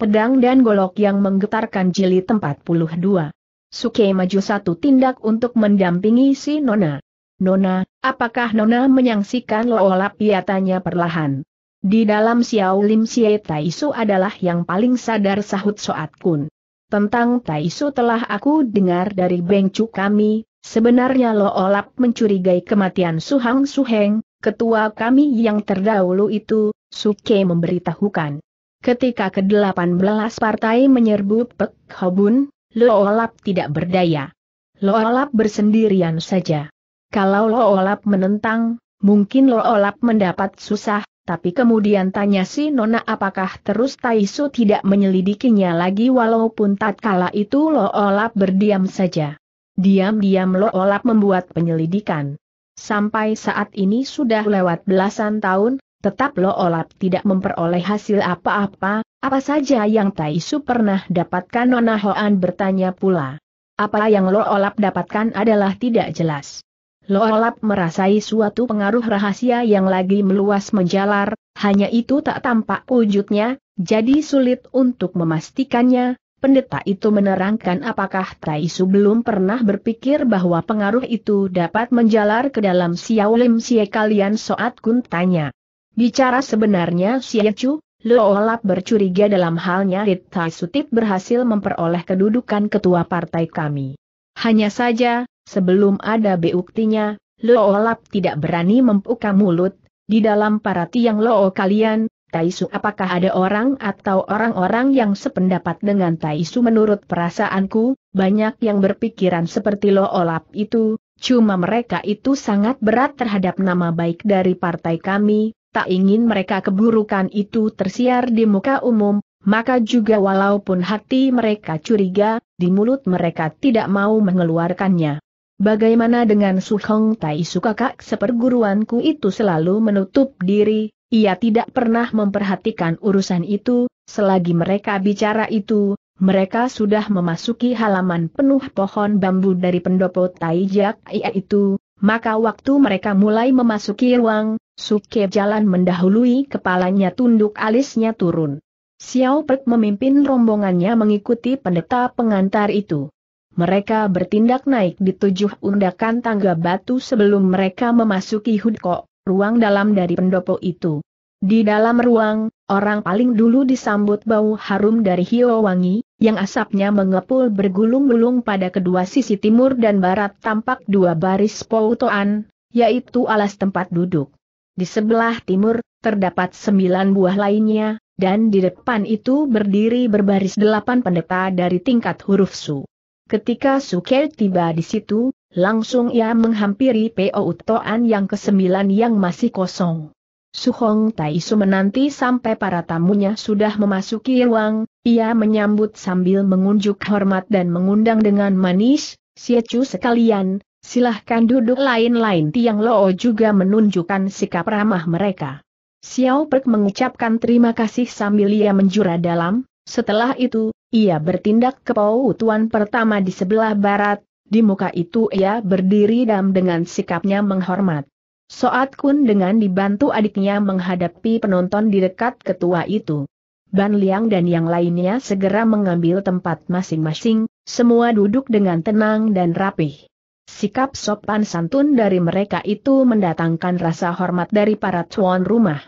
pedang dan golok yang menggetarkan jilid 42. Suke maju satu tindak untuk mendampingi si Nona. Nona, apakah Nona menyangsikan loolap piatanya perlahan? Di dalam Xiao Lim Xie Taisu adalah yang paling sadar sahut Soat Kun. Tentang Taisu telah aku dengar dari Beng Chu kami, sebenarnya loolap mencurigai kematian Suhang Suheng, ketua kami yang terdahulu itu, Suke memberitahukan. Ketika ke-18 partai menyerbu Pek Hobun, Loolap tidak berdaya. Loolap bersendirian saja. Kalau Loolap menentang, mungkin Loolap mendapat susah, tapi kemudian tanya si Nona apakah terus Taisu tidak menyelidikinya lagi walaupun tatkala itu Loolap berdiam saja. Diam-diam Loolap membuat penyelidikan. Sampai saat ini sudah lewat belasan tahun, Tetap Lo Olap tidak memperoleh hasil apa-apa, apa saja yang Tai Su pernah dapatkan Nona Hoan bertanya pula. Apa yang Lo Olap dapatkan adalah tidak jelas. Lo Olap merasai suatu pengaruh rahasia yang lagi meluas menjalar, hanya itu tak tampak wujudnya, jadi sulit untuk memastikannya, Pendeta itu menerangkan apakah Tai Su belum pernah berpikir bahwa pengaruh itu dapat menjalar ke dalam Xiao Lim Xie kalian Soat Kun tanya. Bicara sebenarnya Xie Chu, Loolap bercuriga dalam halnya Rit Sutip berhasil memperoleh kedudukan ketua partai kami. Hanya saja, sebelum ada buktinya, Loolap tidak berani membuka mulut, di dalam para tiang Loo kalian, Taisu apakah ada orang atau orang-orang yang sependapat dengan Taisu menurut perasaanku, banyak yang berpikiran seperti Loolap itu, cuma mereka itu sangat berat terhadap nama baik dari partai kami, tak ingin mereka keburukan itu tersiar di muka umum, maka juga walaupun hati mereka curiga, di mulut mereka tidak mau mengeluarkannya. Bagaimana dengan Su Hong Tai Su kakak seperguruanku itu selalu menutup diri, ia tidak pernah memperhatikan urusan itu, selagi mereka bicara itu, mereka sudah memasuki halaman penuh pohon bambu dari pendopo Taijak Ia itu, maka waktu mereka mulai memasuki ruang, Suke jalan mendahului kepalanya tunduk alisnya turun. Xiao Pek memimpin rombongannya mengikuti pendeta pengantar itu. Mereka bertindak naik di tujuh undakan tangga batu sebelum mereka memasuki Hudko, ruang dalam dari pendopo itu. Di dalam ruang, orang paling dulu disambut bau harum dari hio wangi, yang asapnya mengepul bergulung-gulung pada kedua sisi timur dan barat tampak dua baris poutoan, yaitu alas tempat duduk. Di sebelah timur, terdapat sembilan buah lainnya, dan di depan itu berdiri berbaris delapan pendeta dari tingkat huruf Su. Ketika Su Kei tiba di situ, langsung ia menghampiri P.O. Utoan yang kesembilan yang masih kosong. Su Hong Tai Su menanti sampai para tamunya sudah memasuki ruang, ia menyambut sambil mengunjuk hormat dan mengundang dengan manis, Siecu sekalian, Silahkan duduk lain-lain Tiang Loo juga menunjukkan sikap ramah mereka. Xiao Perk mengucapkan terima kasih sambil ia menjura dalam, setelah itu, ia bertindak ke Pau Tuan pertama di sebelah barat, di muka itu ia berdiri dan dengan sikapnya menghormat. Soat Kun dengan dibantu adiknya menghadapi penonton di dekat ketua itu. Ban Liang dan yang lainnya segera mengambil tempat masing-masing, semua duduk dengan tenang dan rapih. Sikap sopan santun dari mereka itu mendatangkan rasa hormat dari para tuan rumah.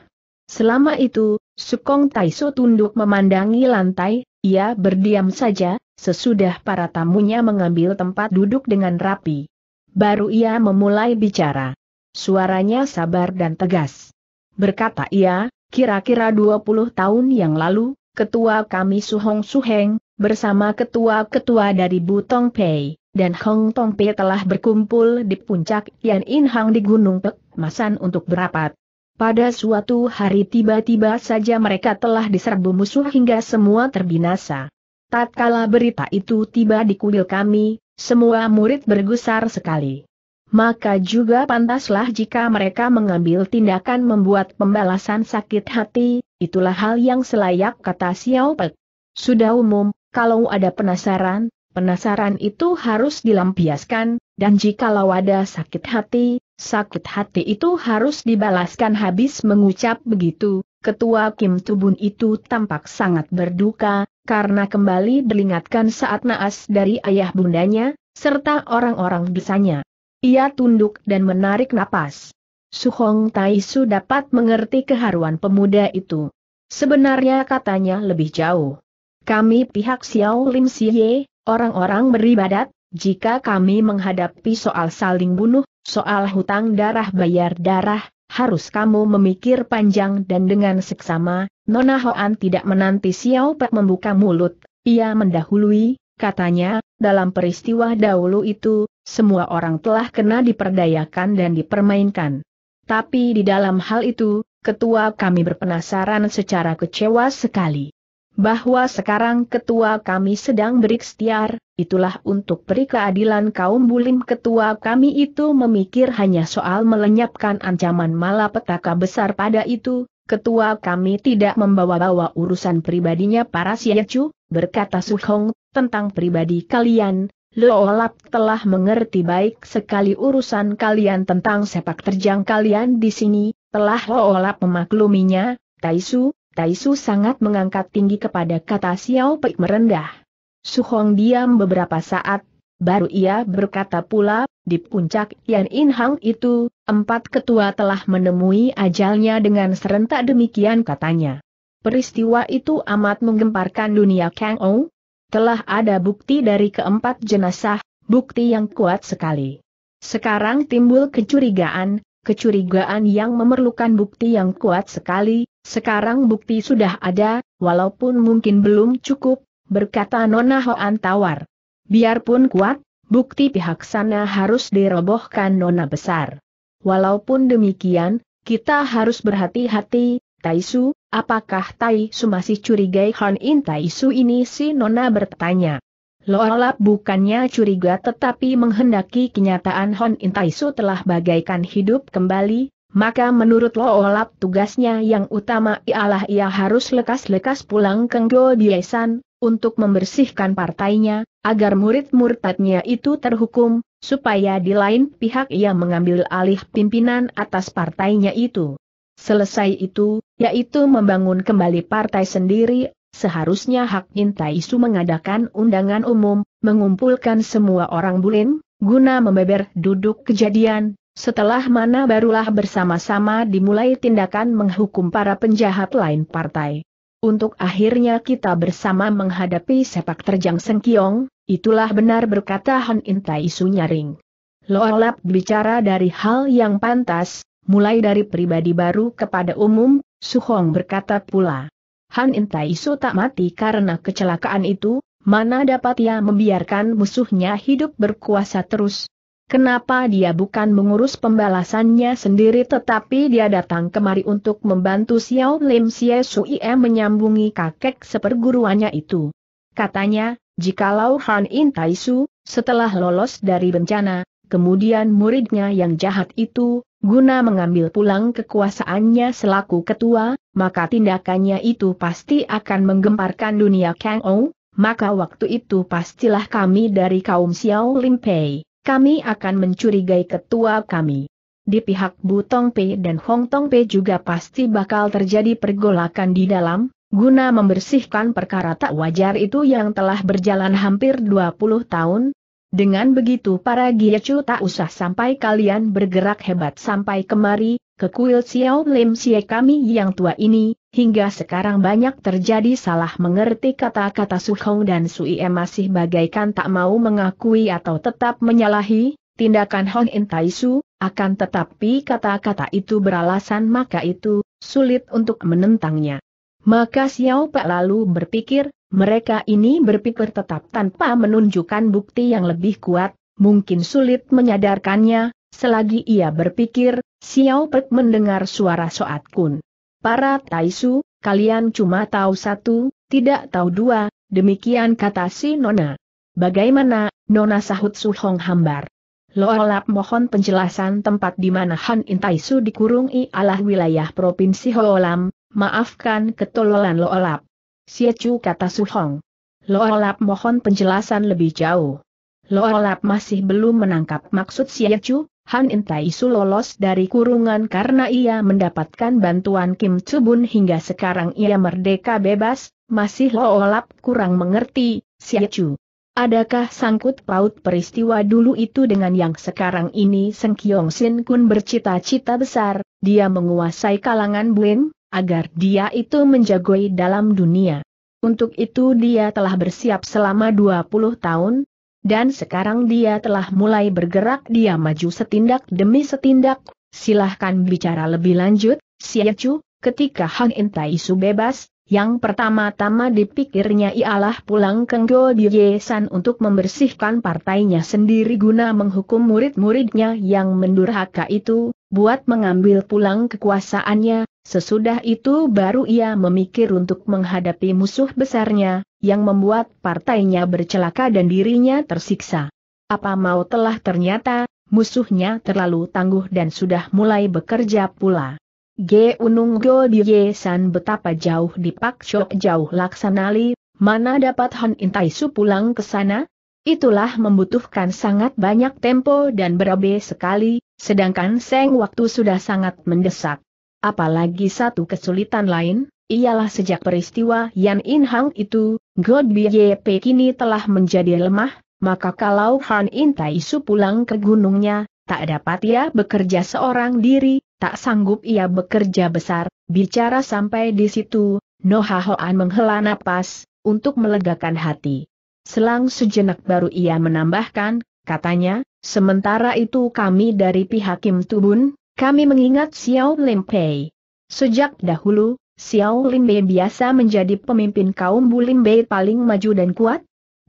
Selama itu, Sukong Taiso tunduk memandangi lantai, ia berdiam saja, sesudah para tamunya mengambil tempat duduk dengan rapi. Baru ia memulai bicara. Suaranya sabar dan tegas. Berkata ia, kira-kira 20 tahun yang lalu, ketua kami Suhong Suheng, bersama ketua-ketua dari Butong Pei dan Hong Tong Pei telah berkumpul di puncak Yan In Hang di Gunung Pek, Masan untuk berapat. Pada suatu hari tiba-tiba saja mereka telah diserbu musuh hingga semua terbinasa. Tatkala berita itu tiba di kuil kami, semua murid bergusar sekali. Maka juga pantaslah jika mereka mengambil tindakan membuat pembalasan sakit hati, itulah hal yang selayak kata Xiao Pek. Sudah umum, kalau ada penasaran, Penasaran itu harus dilampiaskan, dan jikalau ada sakit hati, sakit hati itu harus dibalaskan habis mengucap begitu. Ketua Kim Tubun itu tampak sangat berduka, karena kembali diingatkan saat naas dari ayah bundanya, serta orang-orang desanya. Ia tunduk dan menarik napas. Suhong Taisu dapat mengerti keharuan pemuda itu. Sebenarnya katanya lebih jauh. Kami pihak Xiao Lim Siye, Orang-orang beribadat, jika kami menghadapi soal saling bunuh, soal hutang darah bayar darah, harus kamu memikir panjang dan dengan seksama, Nona Hoan tidak menanti Xiao Pe membuka mulut, ia mendahului, katanya, dalam peristiwa dahulu itu, semua orang telah kena diperdayakan dan dipermainkan. Tapi di dalam hal itu, ketua kami berpenasaran secara kecewa sekali bahwa sekarang ketua kami sedang berikhtiar, itulah untuk peri keadilan kaum bulim ketua kami itu memikir hanya soal melenyapkan ancaman malapetaka besar pada itu, ketua kami tidak membawa-bawa urusan pribadinya para siacu, berkata Hong. tentang pribadi kalian, lap telah mengerti baik sekali urusan kalian tentang sepak terjang kalian di sini, telah lap memakluminya, Taisu, Taisu sangat mengangkat tinggi kepada kata Xiao Pei merendah. Su Hong diam beberapa saat, baru ia berkata pula, di puncak Yan In Hang itu, empat ketua telah menemui ajalnya dengan serentak demikian katanya. Peristiwa itu amat menggemparkan dunia Kang Ou. Telah ada bukti dari keempat jenazah, bukti yang kuat sekali. Sekarang timbul kecurigaan, kecurigaan yang memerlukan bukti yang kuat sekali, sekarang bukti sudah ada, walaupun mungkin belum cukup, berkata Nona Hoan Tawar. Biarpun kuat, bukti pihak sana harus dirobohkan Nona Besar. Walaupun demikian, kita harus berhati-hati, Taisu, apakah Taisu masih curigai Han In Taisu ini si Nona bertanya. Loalap bukannya curiga tetapi menghendaki kenyataan Hon Intaisu telah bagaikan hidup kembali, maka menurut Lo Olap tugasnya yang utama ialah ia harus lekas-lekas pulang ke Ngo Biesan, untuk membersihkan partainya, agar murid muridnya itu terhukum, supaya di lain pihak ia mengambil alih pimpinan atas partainya itu. Selesai itu, yaitu membangun kembali partai sendiri, seharusnya Hak Intai Su mengadakan undangan umum, mengumpulkan semua orang bulin, guna membeber duduk kejadian, setelah mana barulah bersama-sama dimulai tindakan menghukum para penjahat lain partai. Untuk akhirnya kita bersama menghadapi sepak terjang Sengkiong, itulah benar berkata Han Intai Sunyaring. Loalap bicara dari hal yang pantas, mulai dari pribadi baru kepada umum, Suhong berkata pula. Han Intai Su tak mati karena kecelakaan itu, mana dapat ia membiarkan musuhnya hidup berkuasa terus, Kenapa dia bukan mengurus pembalasannya sendiri tetapi dia datang kemari untuk membantu Xiao Lim Xie Sui menyambungi kakek seperguruannya itu. Katanya, jikalau Han In Tai setelah lolos dari bencana, kemudian muridnya yang jahat itu, guna mengambil pulang kekuasaannya selaku ketua, maka tindakannya itu pasti akan menggemparkan dunia Kang Ou, maka waktu itu pastilah kami dari kaum Xiao Lim Pei kami akan mencurigai ketua kami. Di pihak Butong P dan Hong Tong P juga pasti bakal terjadi pergolakan di dalam, guna membersihkan perkara tak wajar itu yang telah berjalan hampir 20 tahun. Dengan begitu para Giecu tak usah sampai kalian bergerak hebat sampai kemari, ke kuil Xiao Lim Sie kami yang tua ini, hingga sekarang banyak terjadi salah mengerti kata-kata Su Hong dan Su Ie masih bagaikan tak mau mengakui atau tetap menyalahi, tindakan Hong In Tai Su, akan tetapi kata-kata itu beralasan maka itu, sulit untuk menentangnya. Maka Xiao Pak lalu berpikir, mereka ini berpikir tetap tanpa menunjukkan bukti yang lebih kuat, mungkin sulit menyadarkannya, Selagi ia berpikir, Xiao Pek mendengar suara Soat Kun. Para Taisu, kalian cuma tahu satu, tidak tahu dua, demikian kata si Nona. Bagaimana, Nona sahut Su Hong hambar. Loolap mohon penjelasan tempat di mana Han Intaisu dikurung ialah wilayah Provinsi Hoolam, maafkan ketololan Loolap. Siacu kata Su Lo Loolap mohon penjelasan lebih jauh. Loolap masih belum menangkap maksud Siacu. Han Su lolos dari kurungan karena ia mendapatkan bantuan Kim Chubun hingga sekarang ia merdeka bebas, masih Loolap kurang mengerti, Chu. Adakah sangkut paut peristiwa dulu itu dengan yang sekarang ini Seng Kyong Sin Kun bercita-cita besar, dia menguasai kalangan Buin, agar dia itu menjagoi dalam dunia. Untuk itu dia telah bersiap selama 20 tahun, dan sekarang dia telah mulai bergerak dia maju setindak demi setindak, silahkan bicara lebih lanjut, Siacu, ketika Hang Intaisu bebas, yang pertama-tama dipikirnya ialah pulang ke Ngo San untuk membersihkan partainya sendiri guna menghukum murid-muridnya yang mendurhaka itu, buat mengambil pulang kekuasaannya, sesudah itu baru ia memikir untuk menghadapi musuh besarnya, yang membuat partainya bercelaka dan dirinya tersiksa. Apa mau telah ternyata, musuhnya terlalu tangguh dan sudah mulai bekerja pula. G. Unung Go Diye San betapa jauh di Pak Chok jauh laksanali, mana dapat Han Intai Su pulang ke sana? Itulah membutuhkan sangat banyak tempo dan berabe sekali, sedangkan Seng waktu sudah sangat mendesak. Apalagi satu kesulitan lain, ialah sejak peristiwa Yan In Hang itu, Godby BYP kini telah menjadi lemah, maka kalau Han Su pulang ke gunungnya, tak dapat ia bekerja seorang diri, tak sanggup ia bekerja besar, bicara sampai di situ, Noha Hoan menghela napas, untuk melegakan hati. Selang sejenak baru ia menambahkan, katanya, sementara itu kami dari pihak Kim Tubun, kami mengingat Xiao Lim Pei. Sejak dahulu, Xiao Limbe biasa menjadi pemimpin kaum Bulimbe paling maju dan kuat,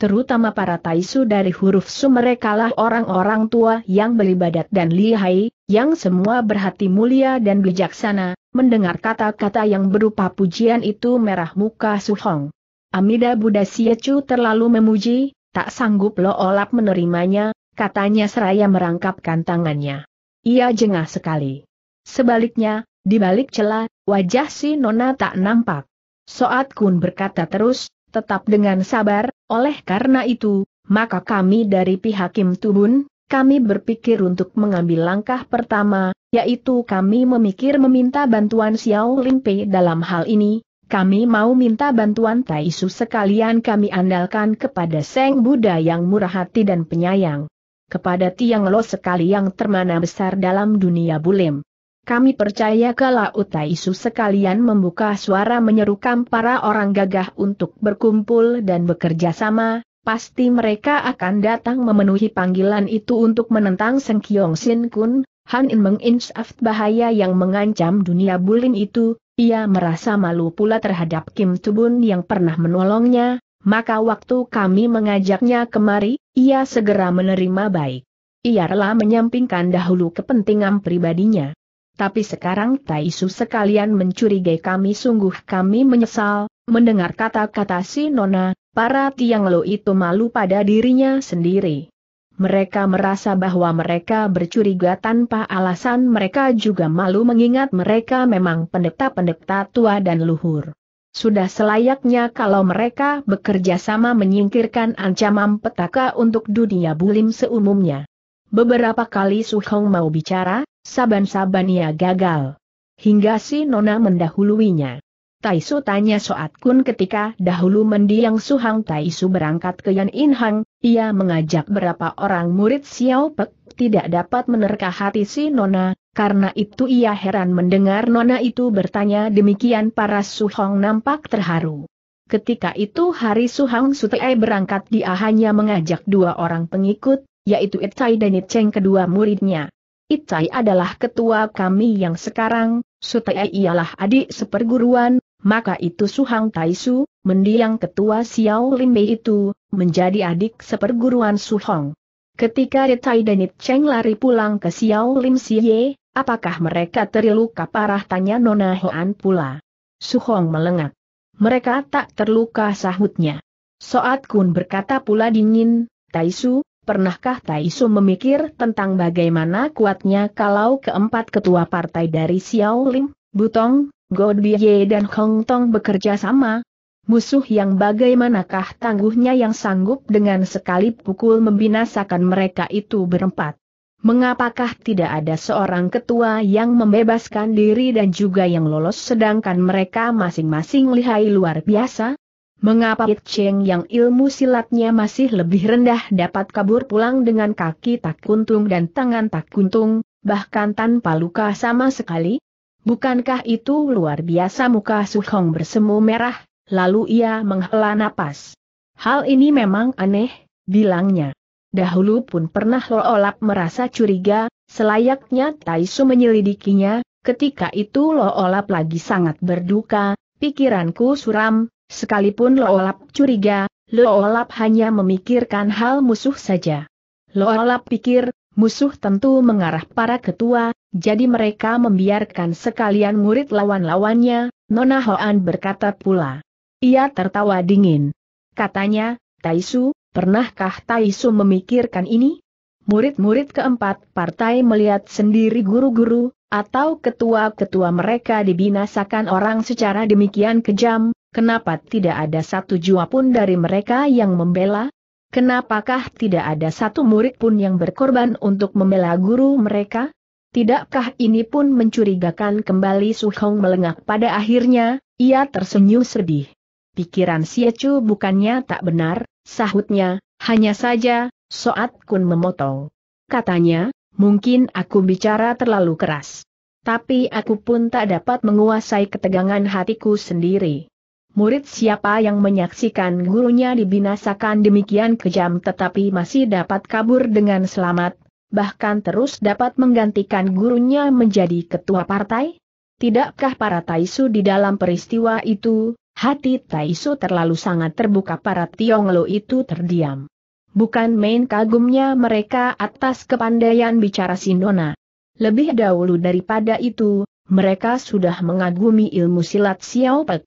terutama para Taisu dari huruf Su merekalah orang-orang tua yang beribadat dan lihai, yang semua berhati mulia dan bijaksana, mendengar kata-kata yang berupa pujian itu merah muka Su Hong. Amida Buddha Siacu terlalu memuji, tak sanggup lo olap menerimanya, katanya seraya merangkapkan tangannya. Ia jengah sekali. Sebaliknya, di balik celah, wajah si Nona tak nampak. Soat Kun berkata terus, tetap dengan sabar, oleh karena itu, maka kami dari pihak Kim Tubun, kami berpikir untuk mengambil langkah pertama, yaitu kami memikir meminta bantuan Xiao Lin Pei dalam hal ini, kami mau minta bantuan Tai Su sekalian kami andalkan kepada Seng Buddha yang murah hati dan penyayang. Kepada Tiang Lo sekali yang termana besar dalam dunia bulim. Kami percaya kalau Utaisu sekalian membuka suara menyerukan para orang gagah untuk berkumpul dan bekerja sama, pasti mereka akan datang memenuhi panggilan itu untuk menentang Seng Kiong Sin Kun, Han In menginsaf bahaya yang mengancam dunia bulin itu, ia merasa malu pula terhadap Kim Tubun yang pernah menolongnya, maka waktu kami mengajaknya kemari, ia segera menerima baik. Ia rela menyampingkan dahulu kepentingan pribadinya. Tapi sekarang Taisu sekalian mencurigai kami sungguh kami menyesal, mendengar kata-kata si Nona, para Tiang Lo itu malu pada dirinya sendiri. Mereka merasa bahwa mereka bercuriga tanpa alasan mereka juga malu mengingat mereka memang pendeta-pendeta tua dan luhur. Sudah selayaknya kalau mereka bekerja sama menyingkirkan ancaman petaka untuk dunia bulim seumumnya. Beberapa kali Su Hong mau bicara, Saban-saban ia gagal. Hingga si Nona mendahuluinya. Taisu tanya Soat Kun ketika dahulu mendiang Suhang Taisu berangkat ke Yan Inhang, ia mengajak berapa orang murid Xiao Pek tidak dapat menerka hati si Nona, karena itu ia heran mendengar Nona itu bertanya demikian para Suhong nampak terharu. Ketika itu hari Suhang Sutei berangkat dia hanya mengajak dua orang pengikut, yaitu Itai dan Itcheng kedua muridnya. Itai adalah ketua kami yang sekarang, Sutai ialah adik seperguruan, maka itu Suhang Taisu, mendiang ketua Xiao Limbe itu, menjadi adik seperguruan Suhong. Ketika Itai dan It Cheng lari pulang ke Xiao Lim Siye, apakah mereka terluka parah tanya Nona Hoan pula. Suhong melengak. Mereka tak terluka sahutnya. Soat Kun berkata pula dingin, Taisu, Pernahkah Taisu memikir tentang bagaimana kuatnya kalau keempat ketua partai dari Xiao Lim, Butong, Godie dan Hong Tong bekerja sama? Musuh yang bagaimanakah tangguhnya yang sanggup dengan sekali pukul membinasakan mereka itu berempat? Mengapakah tidak ada seorang ketua yang membebaskan diri dan juga yang lolos sedangkan mereka masing-masing lihai luar biasa? Mengapa Cheng yang ilmu silatnya masih lebih rendah dapat kabur pulang dengan kaki tak kuntung dan tangan tak kuntung, bahkan tanpa luka sama sekali? Bukankah itu luar biasa muka Su Hong bersemu merah, lalu ia menghela napas. Hal ini memang aneh, bilangnya. Dahulu pun pernah Lo Olap merasa curiga, selayaknya Tai Su menyelidikinya, ketika itu Lo Olap lagi sangat berduka, pikiranku suram, Sekalipun Loolap curiga, Loolap hanya memikirkan hal musuh saja. Loolap pikir, musuh tentu mengarah para ketua, jadi mereka membiarkan sekalian murid lawan-lawannya, Nona Hoan berkata pula. Ia tertawa dingin. Katanya, Taisu, pernahkah Taisu memikirkan ini? Murid-murid keempat partai melihat sendiri guru-guru, atau ketua-ketua mereka dibinasakan orang secara demikian kejam, Kenapa tidak ada satu jua pun dari mereka yang membela? Kenapakah tidak ada satu murid pun yang berkorban untuk membela guru mereka? Tidakkah ini pun mencurigakan kembali Su Hong melengak pada akhirnya, ia tersenyum sedih. Pikiran Chu bukannya tak benar, sahutnya, hanya saja, Soat Kun memotong. Katanya, mungkin aku bicara terlalu keras. Tapi aku pun tak dapat menguasai ketegangan hatiku sendiri murid siapa yang menyaksikan gurunya dibinasakan demikian kejam tetapi masih dapat kabur dengan selamat, bahkan terus dapat menggantikan gurunya menjadi ketua partai? Tidakkah para Taisu di dalam peristiwa itu, hati Taisu terlalu sangat terbuka para Tionglo itu terdiam. Bukan main kagumnya mereka atas kepandaian bicara Sindona. Lebih dahulu daripada itu, mereka sudah mengagumi ilmu silat Xiao Pek.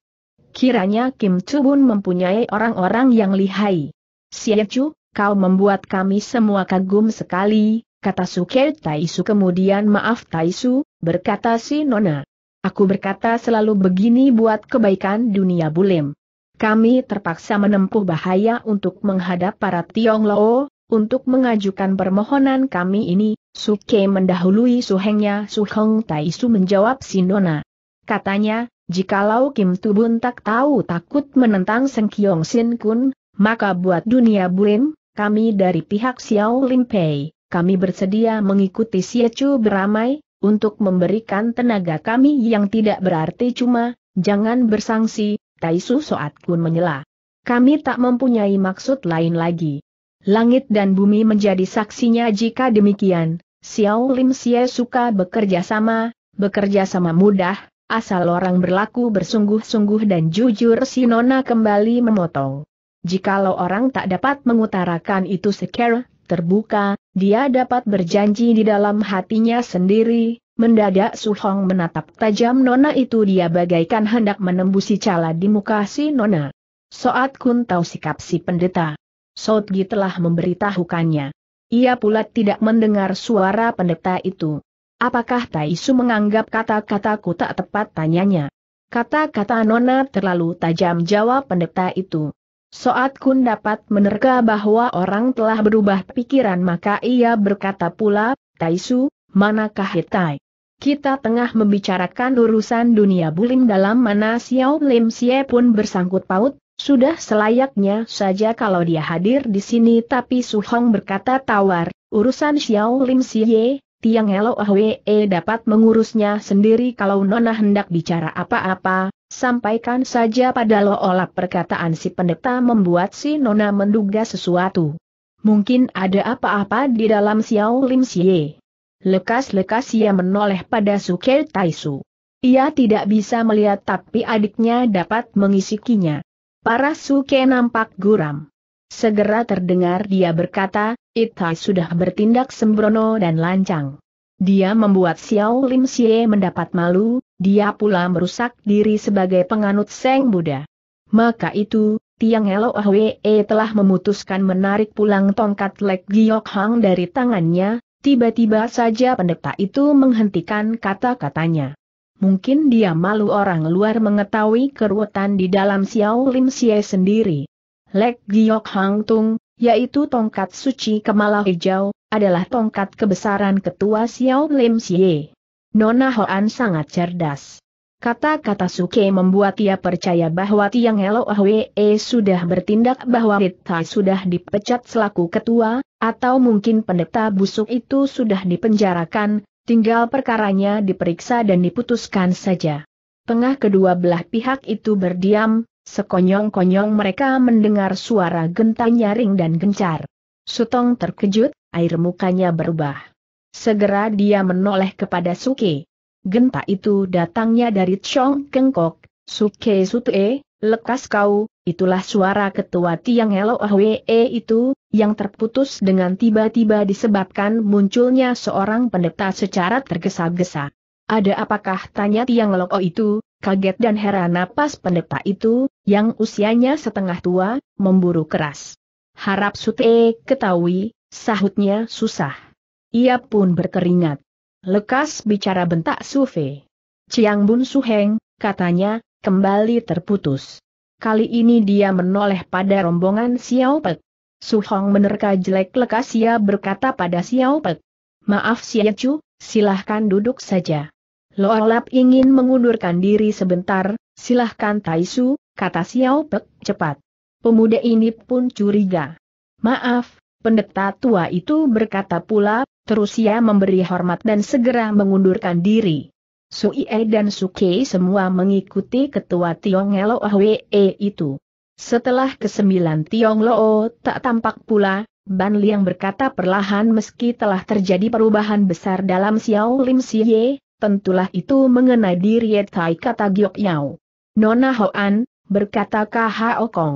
Kiranya Kim Chubun mempunyai orang-orang yang lihai. Chu, kau membuat kami semua kagum sekali, kata Suke Taisu kemudian maaf Taisu, berkata si Nona. Aku berkata selalu begini buat kebaikan dunia bulim. Kami terpaksa menempuh bahaya untuk menghadap para Tiong Lo, untuk mengajukan permohonan kami ini, Suke mendahului suhengnya Suheng Taisu menjawab Si Nona. Katanya, Jikalau Kim Tubun tak tahu takut menentang Seng Kiong Sin Kun, maka buat dunia bulim, kami dari pihak Xiao Lim Pei, kami bersedia mengikuti Chu beramai, untuk memberikan tenaga kami yang tidak berarti cuma, jangan bersangsi, Taisu Soat Kun menyela. Kami tak mempunyai maksud lain lagi. Langit dan bumi menjadi saksinya jika demikian, Xiao Lim Xie suka bekerja sama, bekerja sama mudah, Asal orang berlaku bersungguh-sungguh dan jujur si Nona kembali memotong. Jikalau orang tak dapat mengutarakan itu secara terbuka, dia dapat berjanji di dalam hatinya sendiri, mendadak Suhong menatap tajam Nona itu dia bagaikan hendak menembusi cala di muka si Nona. Soat Kun tahu sikap si pendeta. Sotgi telah memberitahukannya. Ia pula tidak mendengar suara pendeta itu. Apakah Taisu menganggap kata-kataku tak tepat tanyanya? Kata-kata Nona terlalu tajam jawab pendeta itu. Soat Kun dapat menerka bahwa orang telah berubah pikiran maka ia berkata pula, Taisu, manakah Hitai? Kita tengah membicarakan urusan dunia bulim dalam mana Xiao Lim Xie pun bersangkut paut, sudah selayaknya saja kalau dia hadir di sini tapi Su Hong berkata tawar, urusan Xiao Lim Xie, Tiang Helo ahwee dapat mengurusnya sendiri kalau Nona hendak bicara apa-apa, sampaikan saja pada Lo olah perkataan si pendeta membuat si Nona menduga sesuatu. Mungkin ada apa-apa di dalam Xiao Lim Xie. Lekas-lekas ia menoleh pada Tai Taisu. Ia tidak bisa melihat tapi adiknya dapat mengisikinya. Para Suke nampak guram. Segera terdengar dia berkata, Itai sudah bertindak sembrono dan lancang. Dia membuat Xiao Lim Xie mendapat malu, dia pula merusak diri sebagai penganut Seng Buddha. Maka itu, Tiang Helo Ahwee telah memutuskan menarik pulang tongkat Lek Giok Hang dari tangannya, tiba-tiba saja pendeta itu menghentikan kata-katanya. Mungkin dia malu orang luar mengetahui keruwetan di dalam Xiao Lim Xie sendiri. Lek Giok Hang Tung, yaitu tongkat suci kemala hijau, adalah tongkat kebesaran ketua Xiao Lim Xie. Nona Hoan sangat cerdas. Kata-kata Suke membuat ia percaya bahwa Tiang Helo Ahwe e sudah bertindak bahwa Rita sudah dipecat selaku ketua, atau mungkin pendeta busuk itu sudah dipenjarakan, tinggal perkaranya diperiksa dan diputuskan saja. Tengah kedua belah pihak itu berdiam, Sekonyong-konyong mereka mendengar suara genta nyaring dan gencar. Sutong terkejut, air mukanya berubah. Segera dia menoleh kepada Suke. Genta itu datangnya dari Chong Kengkok, Suke Sutue, lekas kau, itulah suara ketua Tiang Ahwe itu, yang terputus dengan tiba-tiba disebabkan munculnya seorang pendeta secara tergesa-gesa. Ada apakah tanya Tiang Loko itu, kaget dan heran napas pendeta itu, yang usianya setengah tua, memburu keras. Harap Sute ketahui, sahutnya susah. Ia pun berkeringat. Lekas bicara bentak Sufe. Ciang Bun Suheng, katanya, kembali terputus. Kali ini dia menoleh pada rombongan Xiao Pek. Suhong menerka jelek lekas ia berkata pada Xiao Pek. Maaf Xiao Chu, silahkan duduk saja. Lolap ingin mengundurkan diri sebentar, silahkan Taisu, kata Xiao Pek cepat. Pemuda ini pun curiga. Maaf, pendeta tua itu berkata pula, terus ia memberi hormat dan segera mengundurkan diri. Su Ie dan Su Suke semua mengikuti ketua Tiong Lo Hwe ah e itu. Setelah kesembilan Tiong Lo tak tampak pula, Ban Liang berkata perlahan meski telah terjadi perubahan besar dalam Xiao Lim Si Ye tentulah itu mengenai diri Tai kata Giok Yao. Nona Hoan, berkata K.H.O. Okong.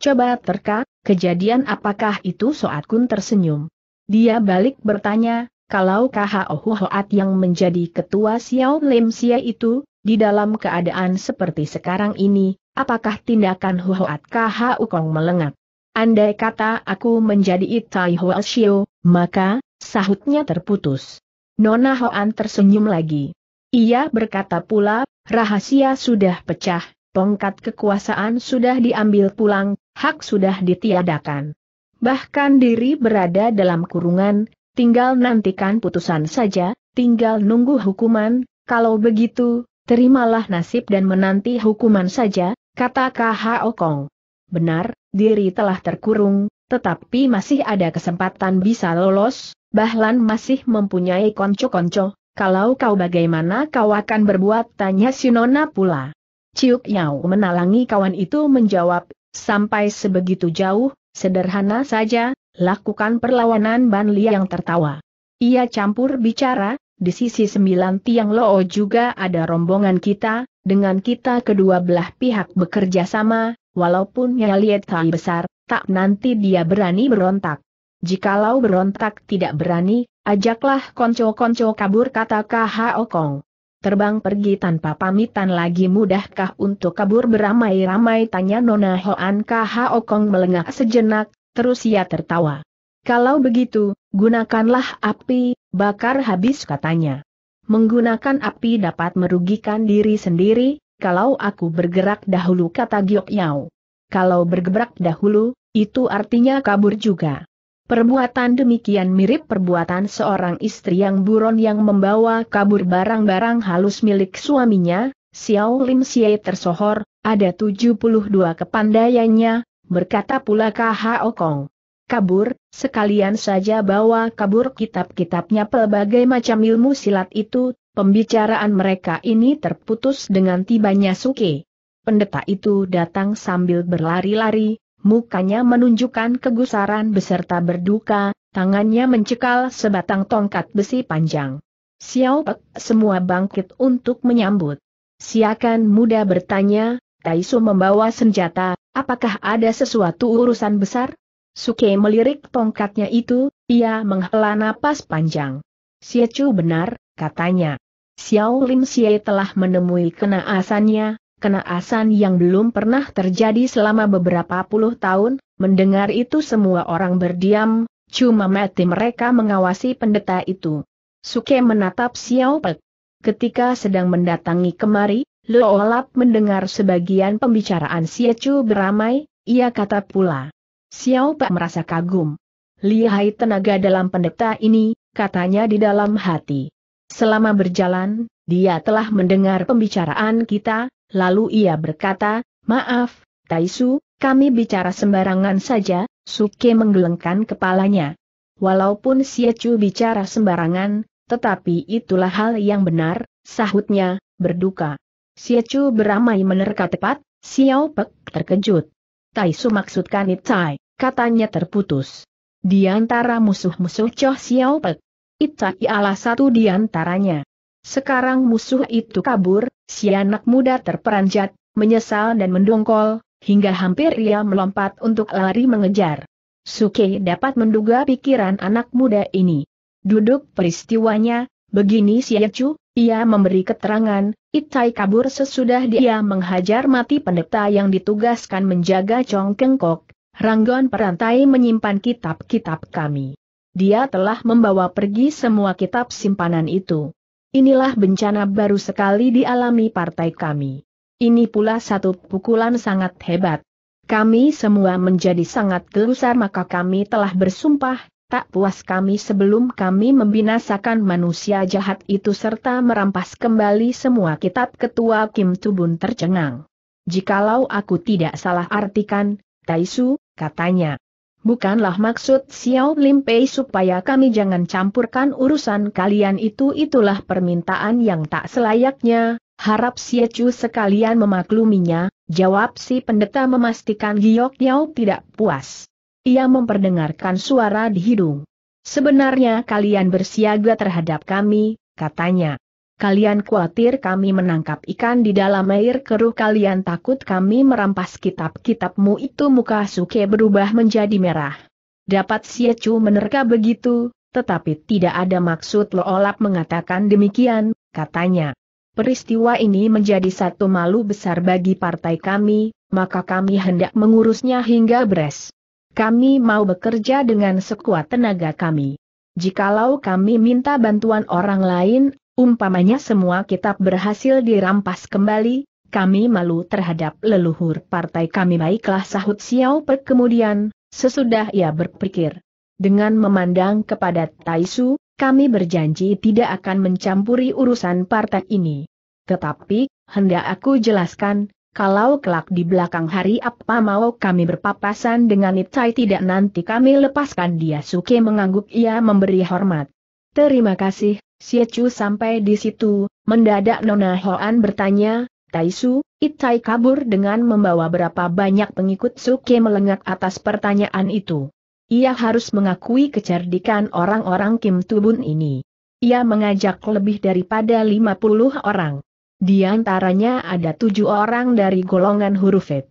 Coba terka, kejadian apakah itu Soat Kun tersenyum. Dia balik bertanya, kalau K.H.O. Ohuhoat yang menjadi ketua Xiao Lim sia itu, di dalam keadaan seperti sekarang ini, apakah tindakan Hoat K.H.O. Okong melengat? Andai kata aku menjadi Itai Hoa Xiao, maka, sahutnya terputus. Nona Hoan tersenyum lagi. Ia berkata pula, rahasia sudah pecah, tongkat kekuasaan sudah diambil pulang, hak sudah ditiadakan. Bahkan diri berada dalam kurungan, tinggal nantikan putusan saja, tinggal nunggu hukuman, kalau begitu, terimalah nasib dan menanti hukuman saja, kata KH Okong. Benar, diri telah terkurung, tetapi masih ada kesempatan bisa lolos, Bahlan masih mempunyai konco-konco, kalau kau bagaimana kau akan berbuat tanya Sinona pula. Ciuk Nyau menalangi kawan itu menjawab, sampai sebegitu jauh, sederhana saja, lakukan perlawanan Ban Li yang tertawa. Ia campur bicara, di sisi sembilan tiang loo juga ada rombongan kita, dengan kita kedua belah pihak bekerja sama, Walaupun Liet kali besar, tak nanti dia berani berontak. Jikalau berontak tidak berani, ajaklah konco-konco kabur kata KHO oh Kong. Terbang pergi tanpa pamitan lagi mudahkah untuk kabur beramai-ramai tanya Nona Hoan KHO oh Kong melengah sejenak, terus ia tertawa. Kalau begitu, gunakanlah api, bakar habis katanya. Menggunakan api dapat merugikan diri sendiri, kalau aku bergerak dahulu kata Giok Yao. Kalau bergebrak dahulu, itu artinya kabur juga. Perbuatan demikian mirip perbuatan seorang istri yang buron yang membawa kabur barang-barang halus milik suaminya, Xiao Lim Xie tersohor, ada 72 kepandaiannya, berkata pula K.H.O. Kong. Kabur, sekalian saja bawa kabur kitab-kitabnya pelbagai macam ilmu silat itu, Pembicaraan mereka ini terputus dengan tibanya Suke. Pendeta itu datang sambil berlari-lari, mukanya menunjukkan kegusaran beserta berduka, tangannya mencekal sebatang tongkat besi panjang. Xiao Pek semua bangkit untuk menyambut. Siakan muda bertanya, Taisu membawa senjata, apakah ada sesuatu urusan besar? Suke melirik tongkatnya itu, ia menghela napas panjang. Siacu benar, katanya. Xiao Lim Xie telah menemui kenaasannya, kenaasan yang belum pernah terjadi selama beberapa puluh tahun, mendengar itu semua orang berdiam, cuma mati mereka mengawasi pendeta itu. Suke menatap Xiao Pek. Ketika sedang mendatangi kemari, Loolap mendengar sebagian pembicaraan Chu beramai, ia kata pula. Xiao Pek merasa kagum. Lihai tenaga dalam pendeta ini, katanya di dalam hati. Selama berjalan, dia telah mendengar pembicaraan kita, lalu ia berkata, Maaf, Taisu, kami bicara sembarangan saja, Suke menggelengkan kepalanya. Walaupun Siacu bicara sembarangan, tetapi itulah hal yang benar, sahutnya, berduka. Siacu beramai menerka tepat, Xiao Pek terkejut. Taisu maksudkan Itai, katanya terputus. Di antara musuh-musuh Cho Xiao Pek, Itai ialah satu di antaranya. Sekarang musuh itu kabur, si anak muda terperanjat, menyesal dan mendongkol, hingga hampir ia melompat untuk lari mengejar. Suke dapat menduga pikiran anak muda ini. Duduk peristiwanya, begini si Yacu, ia memberi keterangan, Itai kabur sesudah dia menghajar mati pendeta yang ditugaskan menjaga Chong Kengkok, Ranggon Perantai menyimpan kitab-kitab kami. Dia telah membawa pergi semua kitab simpanan itu. Inilah bencana baru sekali dialami partai kami. Ini pula satu pukulan sangat hebat. Kami semua menjadi sangat gelusar maka kami telah bersumpah, tak puas kami sebelum kami membinasakan manusia jahat itu serta merampas kembali semua kitab ketua Kim Tubun tercengang. Jikalau aku tidak salah artikan, Taisu, katanya. Bukanlah maksud Xiao Lim Pei supaya kami jangan campurkan urusan kalian itu itulah permintaan yang tak selayaknya, harap Xie Chu sekalian memakluminya, jawab si pendeta memastikan Giok Yao tidak puas. Ia memperdengarkan suara di hidung. Sebenarnya kalian bersiaga terhadap kami, katanya. Kalian khawatir kami menangkap ikan di dalam air keruh kalian takut kami merampas kitab-kitabmu itu muka suke berubah menjadi merah. Dapat siacu menerka begitu, tetapi tidak ada maksud Loolap mengatakan demikian, katanya. Peristiwa ini menjadi satu malu besar bagi partai kami, maka kami hendak mengurusnya hingga beres. Kami mau bekerja dengan sekuat tenaga kami. Jikalau kami minta bantuan orang lain, Umpamanya semua kitab berhasil dirampas kembali, kami malu terhadap leluhur partai kami baiklah sahut Xiao kemudian, sesudah ia berpikir. Dengan memandang kepada Taisu, kami berjanji tidak akan mencampuri urusan partai ini. Tetapi, hendak aku jelaskan, kalau kelak di belakang hari apa mau kami berpapasan dengan Itai tidak nanti kami lepaskan dia Suke mengangguk ia memberi hormat. Terima kasih, Siacu sampai di situ, mendadak Nona Hoan bertanya, Taisu, Itai kabur dengan membawa berapa banyak pengikut Suke melengak atas pertanyaan itu. Ia harus mengakui kecerdikan orang-orang Kim Tubun ini. Ia mengajak lebih daripada 50 orang. Di antaranya ada tujuh orang dari golongan huruf et.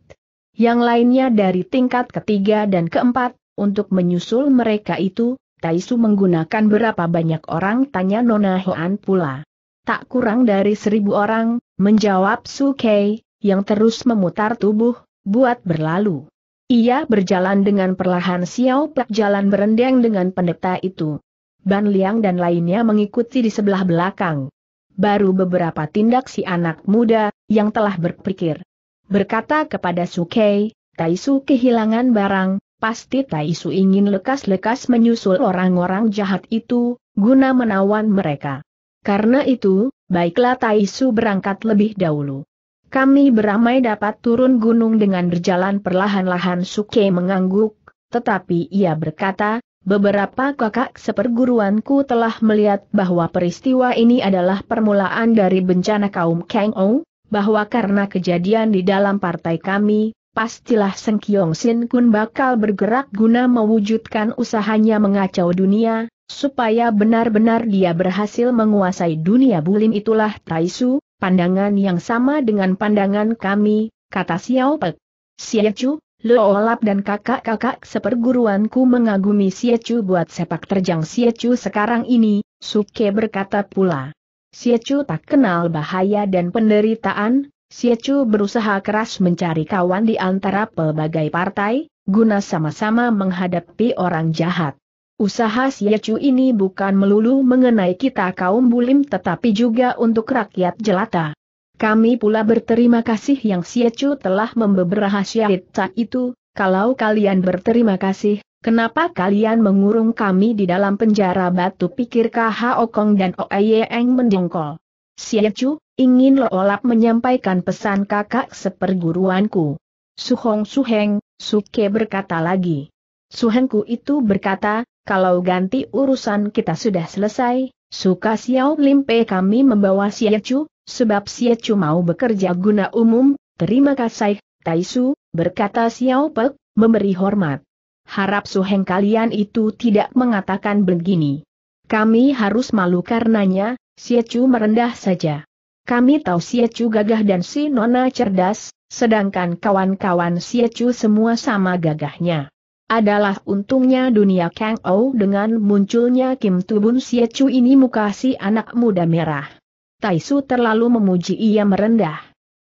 Yang lainnya dari tingkat ketiga dan keempat, untuk menyusul mereka itu, Taisu menggunakan berapa banyak orang tanya Nona Hoan pula. Tak kurang dari seribu orang, menjawab Su Kei, yang terus memutar tubuh, buat berlalu. Ia berjalan dengan perlahan Xiao Pek jalan berendeng dengan pendeta itu. Ban Liang dan lainnya mengikuti di sebelah belakang. Baru beberapa tindak si anak muda, yang telah berpikir. Berkata kepada Su Kei, Taisu kehilangan barang, pasti Taisu ingin lekas-lekas menyusul orang-orang jahat itu, guna menawan mereka. Karena itu, baiklah Taisu berangkat lebih dahulu. Kami beramai dapat turun gunung dengan berjalan perlahan-lahan Suke mengangguk, tetapi ia berkata, beberapa kakak seperguruanku telah melihat bahwa peristiwa ini adalah permulaan dari bencana kaum Kang Ou, bahwa karena kejadian di dalam partai kami, pastilah Seng Kiong Sin Kun bakal bergerak guna mewujudkan usahanya mengacau dunia, supaya benar-benar dia berhasil menguasai dunia bulim itulah Taisu, pandangan yang sama dengan pandangan kami, kata Xiao Pek. Siechu, Loolap dan kakak-kakak seperguruanku mengagumi Siechu buat sepak terjang Siechu sekarang ini, Suke berkata pula. Siechu tak kenal bahaya dan penderitaan, Siacu berusaha keras mencari kawan di antara pelbagai partai, guna sama-sama menghadapi orang jahat. Usaha Siacu ini bukan melulu mengenai kita kaum bulim tetapi juga untuk rakyat jelata. Kami pula berterima kasih yang Siacu telah membeberaha syaitca itu, kalau kalian berterima kasih, Kenapa kalian mengurung kami di dalam penjara batu pikir KH Okong dan OAYeng e mendongkol? Siacu, ingin Loolap menyampaikan pesan kakak seperguruanku. Suhong Suheng, Suke berkata lagi. Suhengku itu berkata, kalau ganti urusan kita sudah selesai, suka Xiao Limpe kami membawa Siechu, sebab Siechu mau bekerja guna umum, terima kasih, Taisu, berkata Xiao Pek, memberi hormat. Harap Suheng kalian itu tidak mengatakan begini. Kami harus malu karenanya, Siechu merendah saja. Kami tahu Siacu gagah dan si Nona cerdas, sedangkan kawan-kawan Siacu semua sama gagahnya. Adalah untungnya dunia Kang Ou dengan munculnya Kim Tubun Siacu ini muka si anak muda merah. Taisu terlalu memuji ia merendah.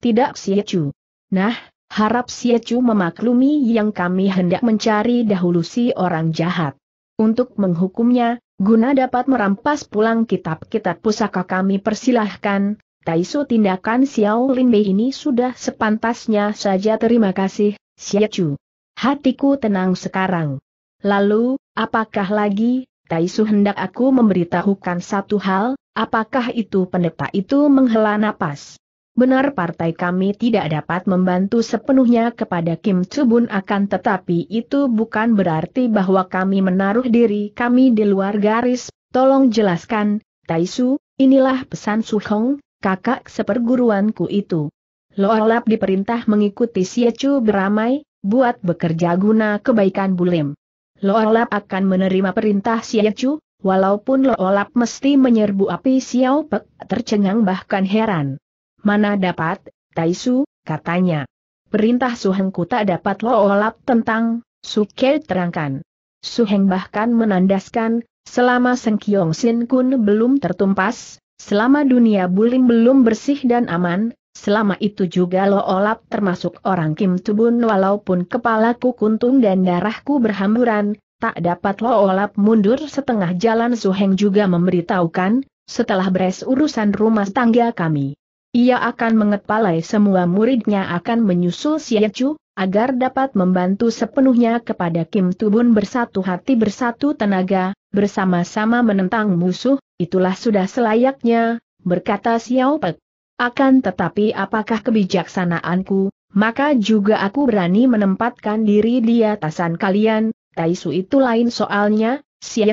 Tidak Siacu. Nah, harap Siacu memaklumi yang kami hendak mencari dahulu si orang jahat. Untuk menghukumnya, guna dapat merampas pulang kitab-kitab pusaka kami persilahkan, Taisu tindakan Xiao Linbei ini sudah sepantasnya saja terima kasih, Chu. Hatiku tenang sekarang. Lalu, apakah lagi, Taisu hendak aku memberitahukan satu hal, apakah itu pendeta itu menghela napas? Benar partai kami tidak dapat membantu sepenuhnya kepada Kim Chubun akan tetapi itu bukan berarti bahwa kami menaruh diri kami di luar garis, tolong jelaskan, Taisu, inilah pesan Su Hong, kakak seperguruanku itu. Loalap diperintah mengikuti Siacu beramai, buat bekerja guna kebaikan Bulim. Loalap akan menerima perintah Siacu, walaupun Loalap mesti menyerbu api Siau Pek tercengang bahkan heran. Mana dapat, Taisu, katanya. Perintah Suhengku tak dapat Loalap tentang, Suke terangkan. Suheng bahkan menandaskan, selama Sengkiong Sin Kun belum tertumpas, Selama dunia bulim belum bersih dan aman, selama itu juga Lo Olap termasuk orang Kim Tubun walaupun kepalaku kuntung dan darahku berhamburan, tak dapat Lo Olap mundur setengah jalan Suheng juga memberitahukan, setelah beres urusan rumah tangga kami. Ia akan mengepalai semua muridnya akan menyusul Siechu, agar dapat membantu sepenuhnya kepada Kim Tubun bersatu hati bersatu tenaga, bersama-sama menentang musuh, Itulah sudah selayaknya, berkata Xiao Pek. Akan tetapi apakah kebijaksanaanku, maka juga aku berani menempatkan diri di atasan kalian, Tai Su itu lain soalnya,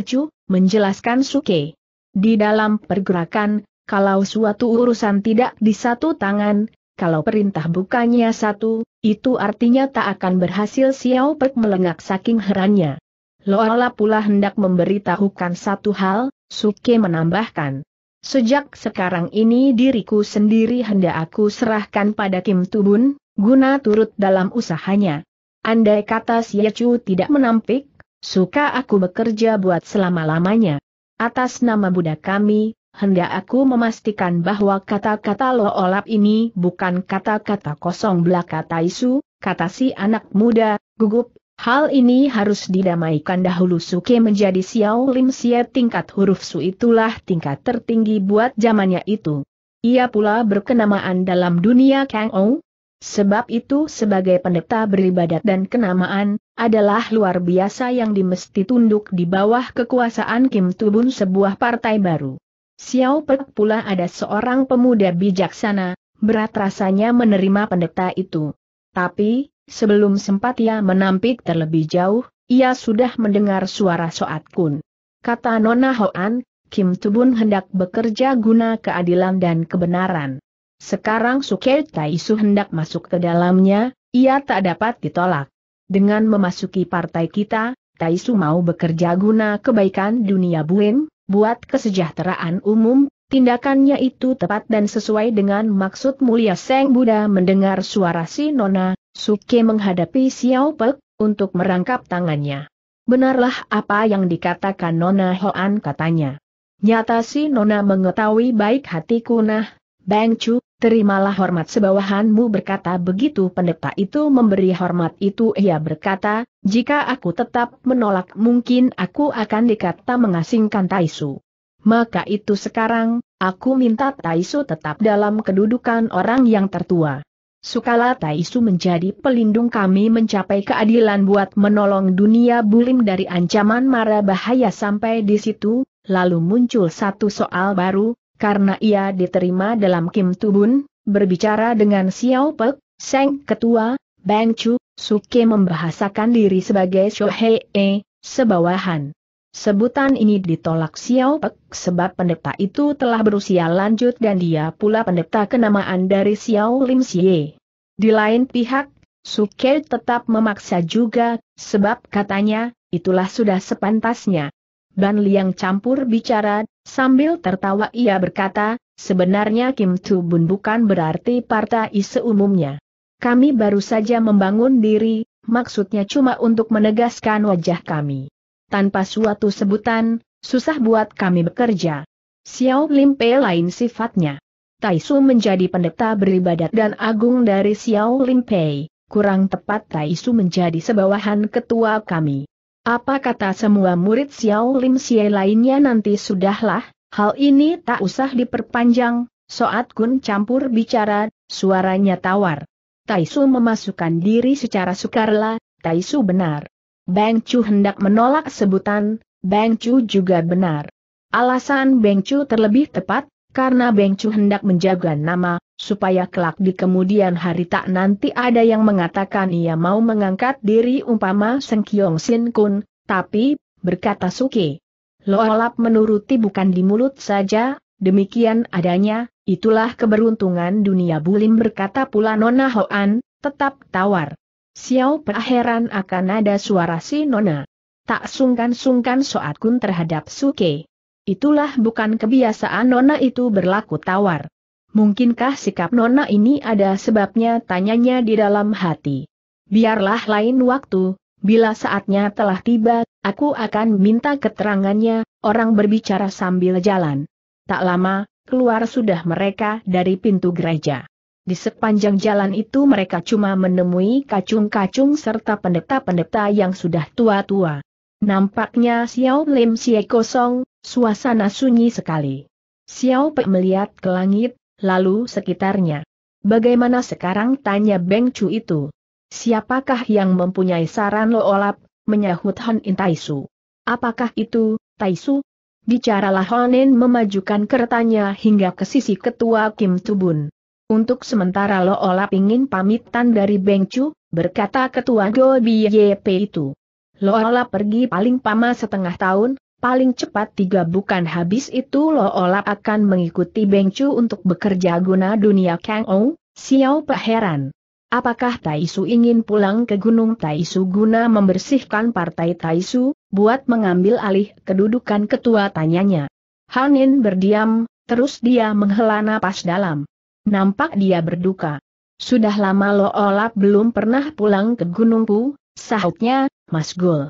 Chu menjelaskan Suke. Di dalam pergerakan, kalau suatu urusan tidak di satu tangan, kalau perintah bukannya satu, itu artinya tak akan berhasil Xiao Pek melengak saking herannya. Loola pula hendak memberitahukan satu hal, Suke menambahkan. Sejak sekarang ini diriku sendiri hendak aku serahkan pada Kim Tubun, guna turut dalam usahanya. Andai kata Yechu tidak menampik, suka aku bekerja buat selama-lamanya. Atas nama Buddha kami, hendak aku memastikan bahwa kata-kata loolap ini bukan kata-kata kosong belaka Taisu, kata si anak muda, gugup Hal ini harus didamaikan dahulu Suke menjadi Xiao Lim Xie tingkat huruf Su itulah tingkat tertinggi buat zamannya itu. Ia pula berkenamaan dalam dunia Kang Ou. Sebab itu sebagai pendeta beribadat dan kenamaan, adalah luar biasa yang dimesti tunduk di bawah kekuasaan Kim Tubun sebuah partai baru. Xiao Pek pula ada seorang pemuda bijaksana, berat rasanya menerima pendeta itu. Tapi, Sebelum sempat ia menampik terlebih jauh, ia sudah mendengar suara Soat Kun. Kata Nona Hoan, Kim Tubun hendak bekerja guna keadilan dan kebenaran. Sekarang Suke Taisu hendak masuk ke dalamnya, ia tak dapat ditolak. Dengan memasuki partai kita, Taisu mau bekerja guna kebaikan dunia buin, buat kesejahteraan umum, Tindakannya itu tepat dan sesuai dengan maksud mulia Seng Buddha mendengar suara si Nona, Suke menghadapi Xiao Pek, untuk merangkap tangannya. Benarlah apa yang dikatakan Nona Hoan katanya. Nyata si Nona mengetahui baik hatiku kunah, Bang Chu, terimalah hormat sebawahanmu berkata begitu pendeta itu memberi hormat itu ia berkata, jika aku tetap menolak mungkin aku akan dikata mengasingkan Taisu maka itu sekarang, aku minta Taisu tetap dalam kedudukan orang yang tertua. Sukala Taisu menjadi pelindung kami mencapai keadilan buat menolong dunia bulim dari ancaman mara bahaya sampai di situ, lalu muncul satu soal baru, karena ia diterima dalam Kim Tubun, berbicara dengan Xiao Pek, Seng Ketua, Bang Chu, Suke membahasakan diri sebagai Shohei, sebawahan. Sebutan ini ditolak Xiao Pek sebab pendeta itu telah berusia lanjut dan dia pula pendeta kenamaan dari Xiao Lim Xie. Di lain pihak, Suke tetap memaksa juga, sebab katanya, itulah sudah sepantasnya. Ban Liang campur bicara, sambil tertawa ia berkata, sebenarnya Kim Tu Bun bukan berarti partai seumumnya. Kami baru saja membangun diri, maksudnya cuma untuk menegaskan wajah kami tanpa suatu sebutan, susah buat kami bekerja. Xiao Lim Limpe lain sifatnya. Tai Su menjadi pendeta beribadat dan agung dari Xiao Lim Limpe, kurang tepat Tai Su menjadi sebawahan ketua kami. Apa kata semua murid Xiao Lim Xie lainnya nanti sudahlah, hal ini tak usah diperpanjang, Soat Kun campur bicara, suaranya tawar. Tai Su memasukkan diri secara sukarela, Tai Su benar. Bang Chu hendak menolak sebutan, Bang Chu juga benar. Alasan Bang Chu terlebih tepat, karena Bang Chu hendak menjaga nama, supaya kelak di kemudian hari tak nanti ada yang mengatakan ia mau mengangkat diri umpama Seng Kiong Sin Kun, tapi, berkata Suki. Loalap menuruti bukan di mulut saja, demikian adanya, itulah keberuntungan dunia bulim berkata pula Nona Hoan, tetap tawar. Xiao Pea heran akan ada suara si Nona. Tak sungkan-sungkan Soat Kun terhadap Suke. Itulah bukan kebiasaan Nona itu berlaku tawar. Mungkinkah sikap Nona ini ada sebabnya tanyanya di dalam hati. Biarlah lain waktu, bila saatnya telah tiba, aku akan minta keterangannya, orang berbicara sambil jalan. Tak lama, keluar sudah mereka dari pintu gereja. Di sepanjang jalan itu mereka cuma menemui kacung-kacung serta pendeta-pendeta yang sudah tua-tua. Nampaknya Xiao Lim Xie kosong, suasana sunyi sekali. Xiao Pe melihat ke langit, lalu sekitarnya. Bagaimana sekarang tanya Beng Chu itu? Siapakah yang mempunyai saran lo loolap, menyahut Han In Taisu? Apakah itu, Taisu? Bicaralah Honin memajukan kertanya hingga ke sisi ketua Kim Tubun. Untuk sementara Lo olah pingin pamitan dari Bengcu, berkata ketua Go YP itu. Lo olah pergi paling pama setengah tahun, paling cepat tiga bukan habis itu Lo olah akan mengikuti Bengcu untuk bekerja guna dunia Kang Ou, Xiao Peheran. Apakah Taisu ingin pulang ke Gunung Taisu guna membersihkan partai Taisu, buat mengambil alih kedudukan ketua tanyanya? Hanin berdiam, terus dia menghela napas dalam. Nampak dia berduka. Sudah lama Lo Olap belum pernah pulang ke Gunung Pu, sahutnya, Mas Gul.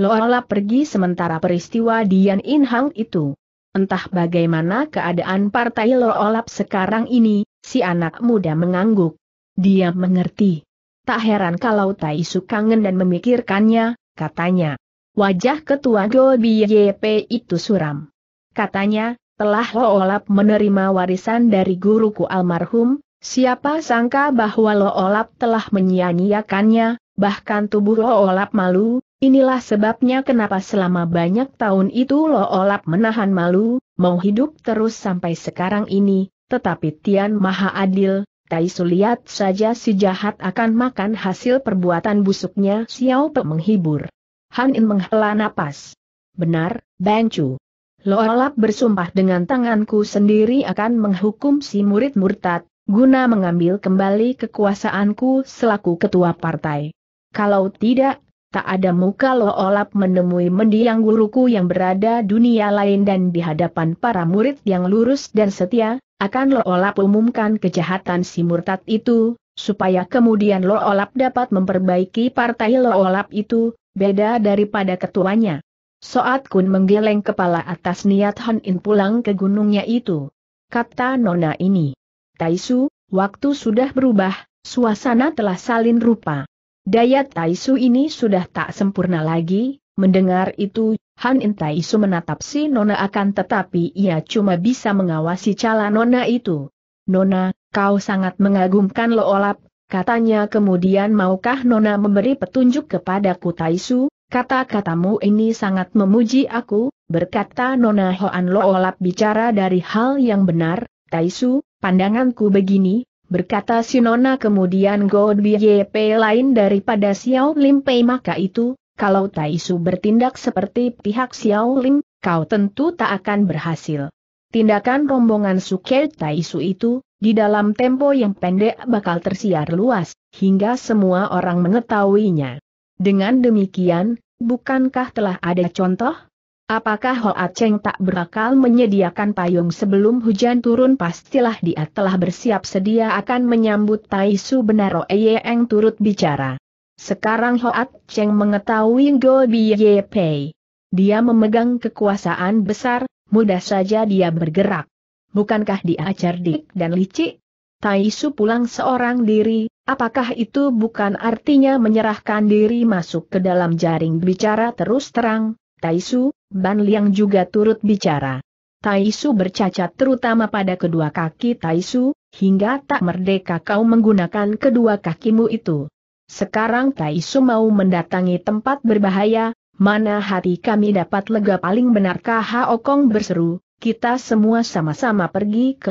Lo Olap pergi sementara peristiwa Dian Inhang itu. Entah bagaimana keadaan partai Lo Olap sekarang ini, si anak muda mengangguk. Dia mengerti. Tak heran kalau Tai Su kangen dan memikirkannya, katanya. Wajah ketua Go BYP itu suram. Katanya, telah Loolap menerima warisan dari guruku almarhum, siapa sangka bahwa Loolap telah menyia-nyiakannya, bahkan tubuh Loolap malu, inilah sebabnya kenapa selama banyak tahun itu Loolap menahan malu, mau hidup terus sampai sekarang ini, tetapi Tian Maha Adil, Tai lihat saja si jahat akan makan hasil perbuatan busuknya Xiao Pe menghibur. Hanin menghela napas. Benar, Bang Chu. Loalap bersumpah dengan tanganku sendiri akan menghukum si murid murtad, guna mengambil kembali kekuasaanku selaku ketua partai. Kalau tidak, tak ada muka Loalap menemui mendiang guruku yang berada dunia lain dan di hadapan para murid yang lurus dan setia, akan Loalap umumkan kejahatan si murtad itu, supaya kemudian Loalap dapat memperbaiki partai Loalap itu, beda daripada ketuanya. Soat Kun menggeleng kepala atas niat Han In pulang ke gunungnya itu. Kata Nona ini. Taisu, waktu sudah berubah, suasana telah salin rupa. Daya Taisu ini sudah tak sempurna lagi, mendengar itu, Han In Taisu menatap si Nona akan tetapi ia cuma bisa mengawasi cala Nona itu. Nona, kau sangat mengagumkan loolap, katanya kemudian maukah Nona memberi petunjuk kepadaku Taisu, Kata-katamu ini sangat memuji aku, berkata Nona Hoan Loolap bicara dari hal yang benar, Taisu, pandanganku begini, berkata si Nona kemudian God Yp lain daripada Xiao Lim Pei maka itu, kalau Taisu bertindak seperti pihak Xiao Lim, kau tentu tak akan berhasil. Tindakan rombongan Suke Taisu itu, di dalam tempo yang pendek bakal tersiar luas, hingga semua orang mengetahuinya. Dengan demikian, Bukankah telah ada contoh? Apakah Hoat Cheng tak berakal menyediakan payung sebelum hujan turun pastilah dia telah bersiap sedia akan menyambut Tai Su benar Eyeng turut bicara. Sekarang Hoat Cheng mengetahui Go Biye Pei. Dia memegang kekuasaan besar, mudah saja dia bergerak. Bukankah dia cerdik dan licik? Tai Su pulang seorang diri, apakah itu bukan artinya menyerahkan diri masuk ke dalam jaring bicara terus terang, Tai Su, Ban Liang juga turut bicara. Tai Su bercacat terutama pada kedua kaki Tai Su, hingga tak merdeka kau menggunakan kedua kakimu itu. Sekarang Tai Su mau mendatangi tempat berbahaya, mana hati kami dapat lega paling benarkah Okong berseru, kita semua sama-sama pergi ke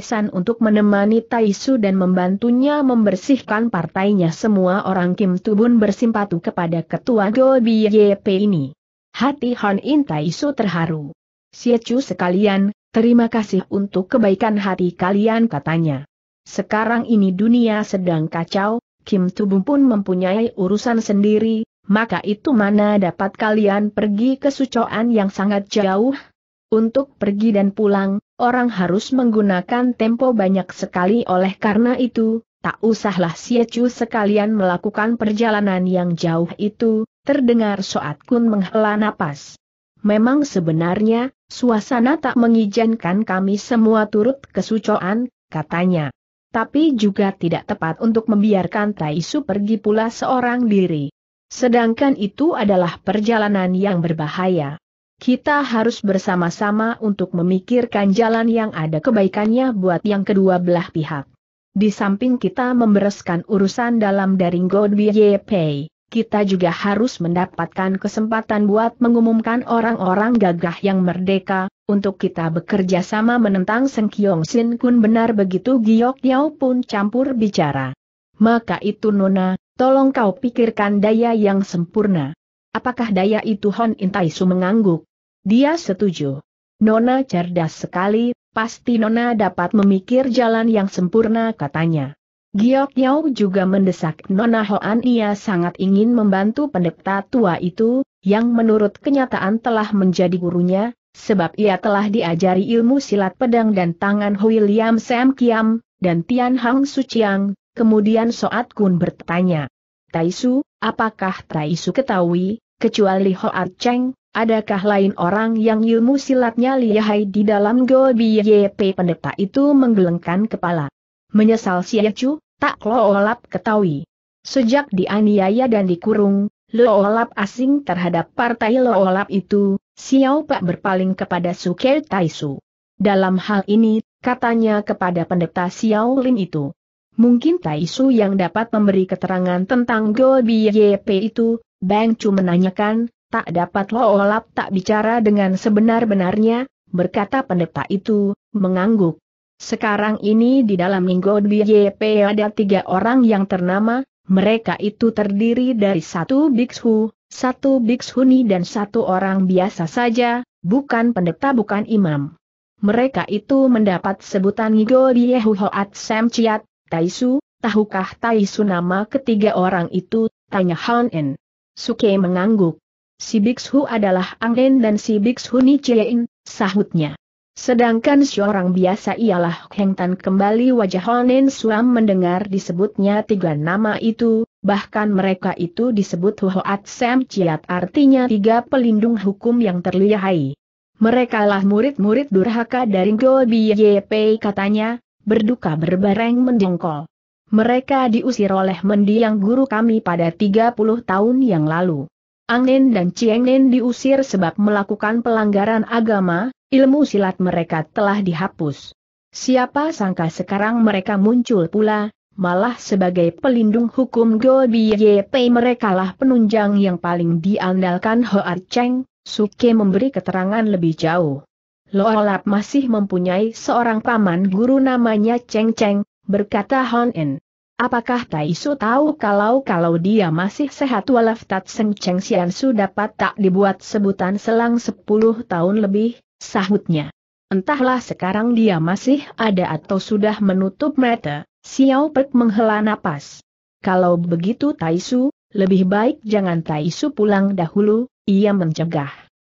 San untuk menemani Taisu dan membantunya membersihkan partainya semua orang Kim Tubun bersimpatu kepada ketua P ini. Hati Han In Taisu terharu. Chu sekalian, terima kasih untuk kebaikan hati kalian katanya. Sekarang ini dunia sedang kacau, Kim Tubun pun mempunyai urusan sendiri, maka itu mana dapat kalian pergi ke sucoan yang sangat jauh, untuk pergi dan pulang, orang harus menggunakan tempo banyak sekali oleh karena itu, tak usahlah siacu sekalian melakukan perjalanan yang jauh itu, terdengar Soat Kun menghela napas. Memang sebenarnya, suasana tak mengizinkan kami semua turut kesucoan, katanya. Tapi juga tidak tepat untuk membiarkan Taisu pergi pula seorang diri. Sedangkan itu adalah perjalanan yang berbahaya kita harus bersama-sama untuk memikirkan jalan yang ada kebaikannya buat yang kedua belah pihak. Di samping kita membereskan urusan dalam daring God Pei, kita juga harus mendapatkan kesempatan buat mengumumkan orang-orang gagah yang merdeka, untuk kita bekerja sama menentang Seng Kyong Sin Kun benar begitu Giok Yau pun campur bicara. Maka itu Nona, tolong kau pikirkan daya yang sempurna. Apakah daya itu Hon Intaisu mengangguk? Dia setuju. Nona cerdas sekali, pasti Nona dapat memikir jalan yang sempurna katanya. Giok Yao juga mendesak Nona Hoan ia sangat ingin membantu pendeta tua itu, yang menurut kenyataan telah menjadi gurunya, sebab ia telah diajari ilmu silat pedang dan tangan Hui Liam Sam Kiam, dan Tian Hang Su Suciang, kemudian Soat Kun bertanya. Taisu, apakah Taisu ketahui, kecuali Hoat Cheng, Adakah lain orang yang ilmu silatnya lihai di dalam Go YP pendeta itu menggelengkan kepala. Menyesal si Yecu, tak Loolap ketahui. Sejak dianiaya dan dikurung, Loolap asing terhadap partai Loolap itu, Xiao Pak berpaling kepada Tai Taisu. Dalam hal ini, katanya kepada pendeta Xiao Lin itu. Mungkin Taisu yang dapat memberi keterangan tentang Go YP itu, Bang Chu menanyakan, tak dapat lo loolap tak bicara dengan sebenar-benarnya, berkata pendeta itu, mengangguk. Sekarang ini di dalam Ninggo BJP ada tiga orang yang ternama, mereka itu terdiri dari satu biksu, satu biksuni dan satu orang biasa saja, bukan pendeta bukan imam. Mereka itu mendapat sebutan Ninggo Sem Samciat, Taisu, tahukah Taisu nama ketiga orang itu, tanya Han En. Suke mengangguk. Si Biksu adalah Angen dan si Biksu Ni Chiein, sahutnya. Sedangkan seorang biasa ialah Heng Tan kembali wajah Honen Suam mendengar disebutnya tiga nama itu, bahkan mereka itu disebut Hoat Sam Chiat artinya tiga pelindung hukum yang terlihai. Mereka lah murid-murid durhaka dari Go Biyepe katanya, berduka berbareng mendengkol. Mereka diusir oleh mendiang guru kami pada 30 tahun yang lalu. Angin dan Ciengnen diusir sebab melakukan pelanggaran agama, ilmu silat mereka telah dihapus. Siapa sangka sekarang mereka muncul pula, malah sebagai pelindung hukum Go Biye mereka lah penunjang yang paling diandalkan Hoa Cheng, Suke memberi keterangan lebih jauh. Loolap masih mempunyai seorang paman guru namanya Cheng Cheng, berkata Hon En. Apakah Taisu tahu kalau-kalau dia masih sehat walafiat Seng Cheng Xiansu dapat tak dibuat sebutan selang 10 tahun lebih, sahutnya. Entahlah sekarang dia masih ada atau sudah menutup mata, Xiao Pek menghela napas. Kalau begitu Taisu, lebih baik jangan Taisu pulang dahulu, ia mencegah.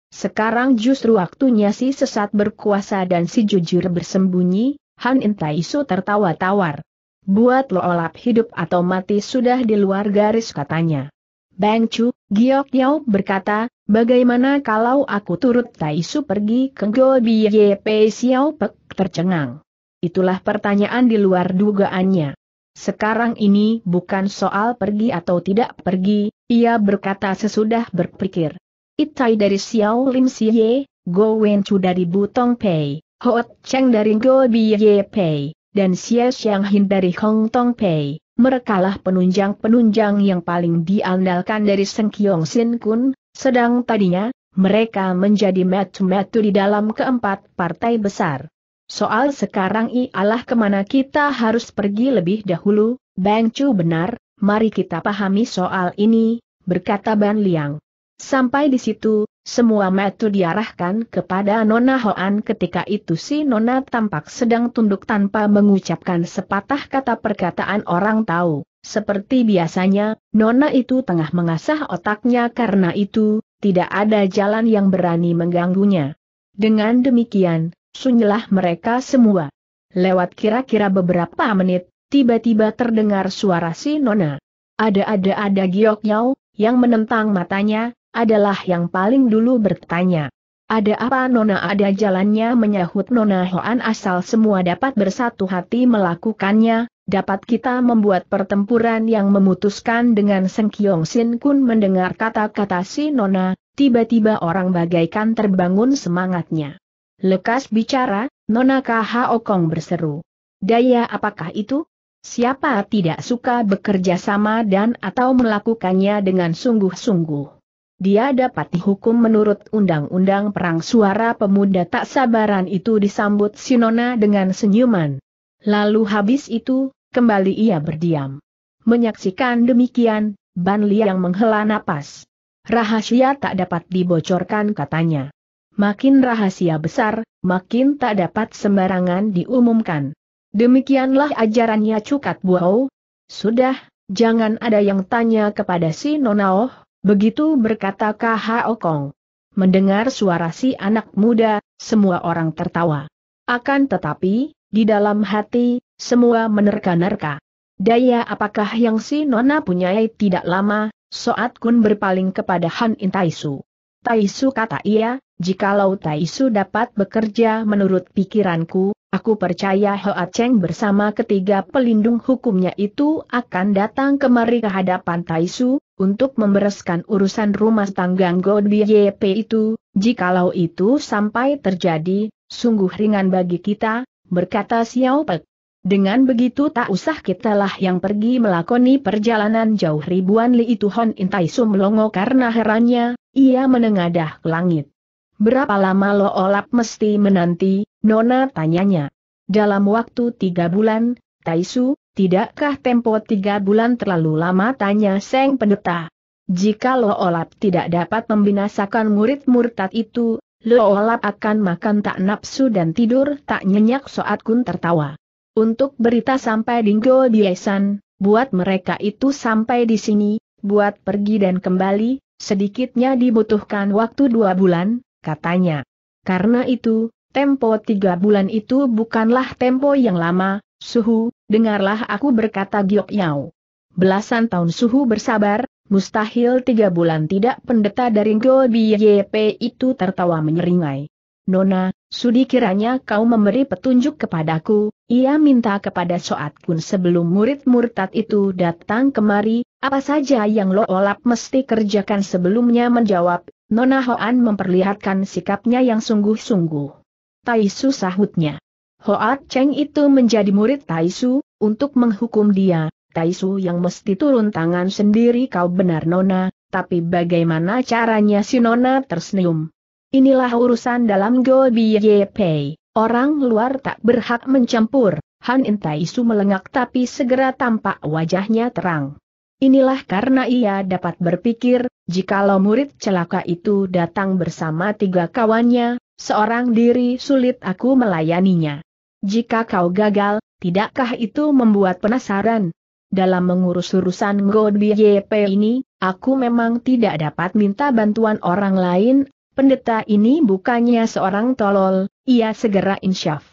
Sekarang justru waktunya si sesat berkuasa dan si jujur bersembunyi, Han In Taisu tertawa tawar. Buat lo olap hidup atau mati sudah di luar garis katanya. Bang Chu, Giok Yao berkata, bagaimana kalau aku turut Tai Su pergi ke Go Biye Pei Xiao Pek tercengang. Itulah pertanyaan di luar dugaannya. Sekarang ini bukan soal pergi atau tidak pergi, ia berkata sesudah berpikir. Itai dari Xiao Lim Siye, Go Wen Chu dari Butong Pei, Hot Cheng dari Go Biye Pei, dan Xie yang dari Hong Tong Pei. Merekalah penunjang-penunjang yang paling diandalkan dari Seng Kiong Sin Kun, sedang tadinya, mereka menjadi metu-metu di dalam keempat partai besar. Soal sekarang ialah kemana kita harus pergi lebih dahulu, Bang Chu benar, mari kita pahami soal ini, berkata Ban Liang. Sampai di situ, semua metu diarahkan kepada Nona Hoan ketika itu si Nona tampak sedang tunduk tanpa mengucapkan sepatah kata perkataan orang tahu. Seperti biasanya, Nona itu tengah mengasah otaknya karena itu, tidak ada jalan yang berani mengganggunya. Dengan demikian, sunyilah mereka semua. Lewat kira-kira beberapa menit, tiba-tiba terdengar suara si Nona. Ada-ada-ada Giok nyau yang menentang matanya, adalah yang paling dulu bertanya. Ada apa Nona ada jalannya menyahut Nona Hoan asal semua dapat bersatu hati melakukannya, dapat kita membuat pertempuran yang memutuskan dengan Seng Kiong Sin Kun mendengar kata-kata si Nona, tiba-tiba orang bagaikan terbangun semangatnya. Lekas bicara, Nona KH Okong berseru. Daya apakah itu? Siapa tidak suka bekerja sama dan atau melakukannya dengan sungguh-sungguh? dia dapat dihukum menurut Undang-Undang Perang Suara Pemuda tak sabaran itu disambut Sinona dengan senyuman. Lalu habis itu, kembali ia berdiam. Menyaksikan demikian, Ban Liang menghela napas. Rahasia tak dapat dibocorkan katanya. Makin rahasia besar, makin tak dapat sembarangan diumumkan. Demikianlah ajarannya Cukat Buau. Oh, sudah, jangan ada yang tanya kepada si Nonaoh, Begitu berkata K.H. Okong. Mendengar suara si anak muda, semua orang tertawa. Akan tetapi, di dalam hati, semua menerka-nerka. Daya apakah yang si Nona punyai tidak lama, Soat Kun berpaling kepada Han In Taisu. Taisu kata ia, jikalau Taisu dapat bekerja menurut pikiranku, Aku percaya Hoa Cheng bersama ketiga pelindung hukumnya itu akan datang kemari ke hadapan Taisu, untuk membereskan urusan rumah tangga God YP itu, jikalau itu sampai terjadi, sungguh ringan bagi kita, berkata Xiao Pek. Dengan begitu tak usah kita lah yang pergi melakoni perjalanan jauh ribuan li itu Hon Intai Sum melongo karena herannya, ia menengadah ke langit. Berapa lama Lo Olap mesti menanti, Nona tanyanya. Dalam waktu tiga bulan, Taisu, tidakkah tempo tiga bulan terlalu lama tanya Seng Pendeta. Jika Lo Olap tidak dapat membinasakan murid murtad itu, Lo Olap akan makan tak nafsu dan tidur tak nyenyak saat Kun tertawa. Untuk berita sampai Dinggo Esan, buat mereka itu sampai di sini, buat pergi dan kembali, sedikitnya dibutuhkan waktu dua bulan, katanya. Karena itu, tempo tiga bulan itu bukanlah tempo yang lama, Suhu, dengarlah aku berkata Giok Yao. Belasan tahun Suhu bersabar, mustahil tiga bulan tidak pendeta dari Go BYP itu tertawa menyeringai. Nona, sudi kiranya kau memberi petunjuk kepadaku, ia minta kepada Soat Kun sebelum murid murtad itu datang kemari, apa saja yang lo olap mesti kerjakan sebelumnya menjawab, Nona Hoan memperlihatkan sikapnya yang sungguh-sungguh. Taisu sahutnya. Hoat Cheng itu menjadi murid Taisu, untuk menghukum dia, Taisu yang mesti turun tangan sendiri kau benar Nona, tapi bagaimana caranya si Nona tersenyum? Inilah urusan dalam Go Biye Pei, orang luar tak berhak mencampur, Han In Taisu melengak tapi segera tampak wajahnya terang. Inilah karena ia dapat berpikir, Jikalau murid celaka itu datang bersama tiga kawannya, seorang diri sulit aku melayaninya. Jika kau gagal, tidakkah itu membuat penasaran? Dalam mengurus urusan God YP ini, aku memang tidak dapat minta bantuan orang lain, pendeta ini bukannya seorang tolol, ia segera insyaf.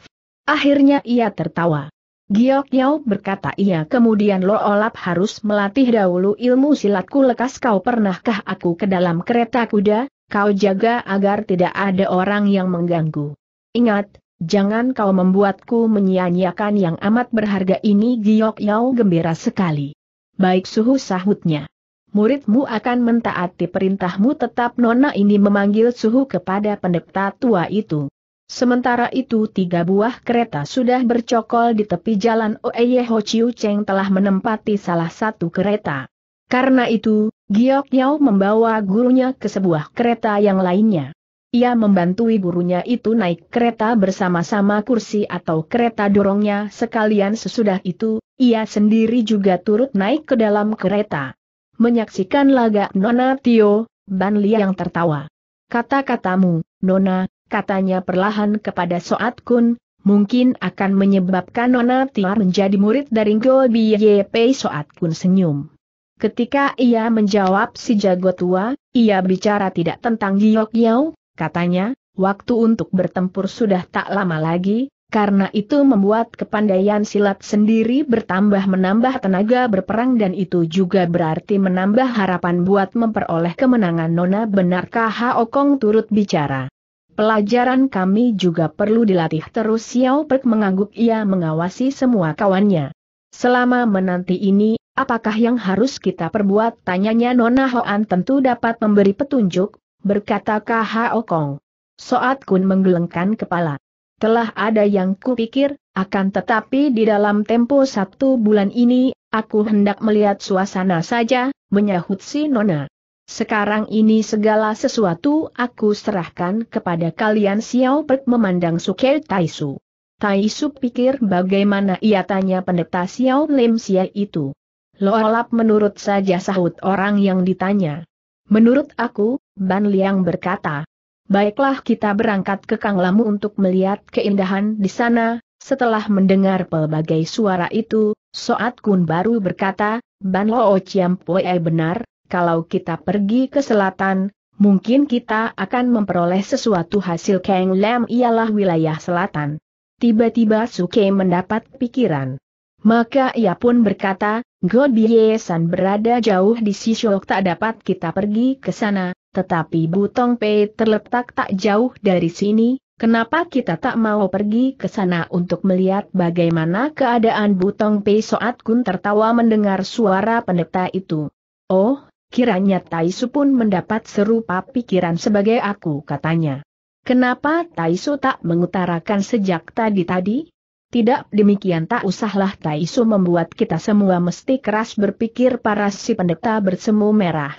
Akhirnya ia tertawa. Giok Yao berkata ia kemudian Lo Olap harus melatih dahulu ilmu silatku lekas kau pernahkah aku ke dalam kereta kuda, kau jaga agar tidak ada orang yang mengganggu. Ingat, jangan kau membuatku menyia-nyiakan yang amat berharga ini Giok Yao gembira sekali. Baik suhu sahutnya. Muridmu akan mentaati perintahmu tetap nona ini memanggil suhu kepada pendeta tua itu. Sementara itu tiga buah kereta sudah bercokol di tepi jalan Oeye Ho Chiu Cheng telah menempati salah satu kereta. Karena itu, Giok Yao membawa gurunya ke sebuah kereta yang lainnya. Ia membantui gurunya itu naik kereta bersama-sama kursi atau kereta dorongnya sekalian sesudah itu, ia sendiri juga turut naik ke dalam kereta. Menyaksikan laga Nona Tio, Ban Liang tertawa. Kata-katamu, Nona, katanya perlahan kepada Soat Kun, mungkin akan menyebabkan Nona Tiar menjadi murid dari Ngo Pei. Soat Kun senyum. Ketika ia menjawab si jago tua, ia bicara tidak tentang Giok Yau, katanya, waktu untuk bertempur sudah tak lama lagi, karena itu membuat kepandaian silat sendiri bertambah menambah tenaga berperang dan itu juga berarti menambah harapan buat memperoleh kemenangan Nona benarkah Haokong turut bicara. Pelajaran kami juga perlu dilatih terus Xiao Pek mengangguk ia mengawasi semua kawannya. Selama menanti ini, apakah yang harus kita perbuat? Tanyanya Nona Hoan tentu dapat memberi petunjuk, berkata K.H.O. Kong. Soat Kun menggelengkan kepala. Telah ada yang kupikir, akan tetapi di dalam tempo satu bulan ini, aku hendak melihat suasana saja, menyahut si Nona. Sekarang ini segala sesuatu aku serahkan kepada kalian Xiao Pek memandang Suke Taisu. Taisu pikir bagaimana ia tanya pendeta Xiao Lim Xia itu. Loalap menurut saja sahut orang yang ditanya. Menurut aku, Ban Liang berkata. Baiklah kita berangkat ke Kang Lamu untuk melihat keindahan di sana, setelah mendengar pelbagai suara itu, Soat Kun baru berkata, Ban Lo Chiam Pue benar, kalau kita pergi ke selatan, mungkin kita akan memperoleh sesuatu hasil Kang Lam ialah wilayah selatan. Tiba-tiba Suke mendapat pikiran. Maka ia pun berkata, Bie San berada jauh di Sishok tak dapat kita pergi ke sana, tetapi Butong Pei terletak tak jauh dari sini, kenapa kita tak mau pergi ke sana untuk melihat bagaimana keadaan Butong Pei Soat Kun tertawa mendengar suara pendeta itu. Oh, Kiranya Taisu pun mendapat serupa pikiran sebagai aku katanya. Kenapa Taisu tak mengutarakan sejak tadi-tadi? Tidak demikian tak usahlah Taisu membuat kita semua mesti keras berpikir para si pendeta bersemu merah.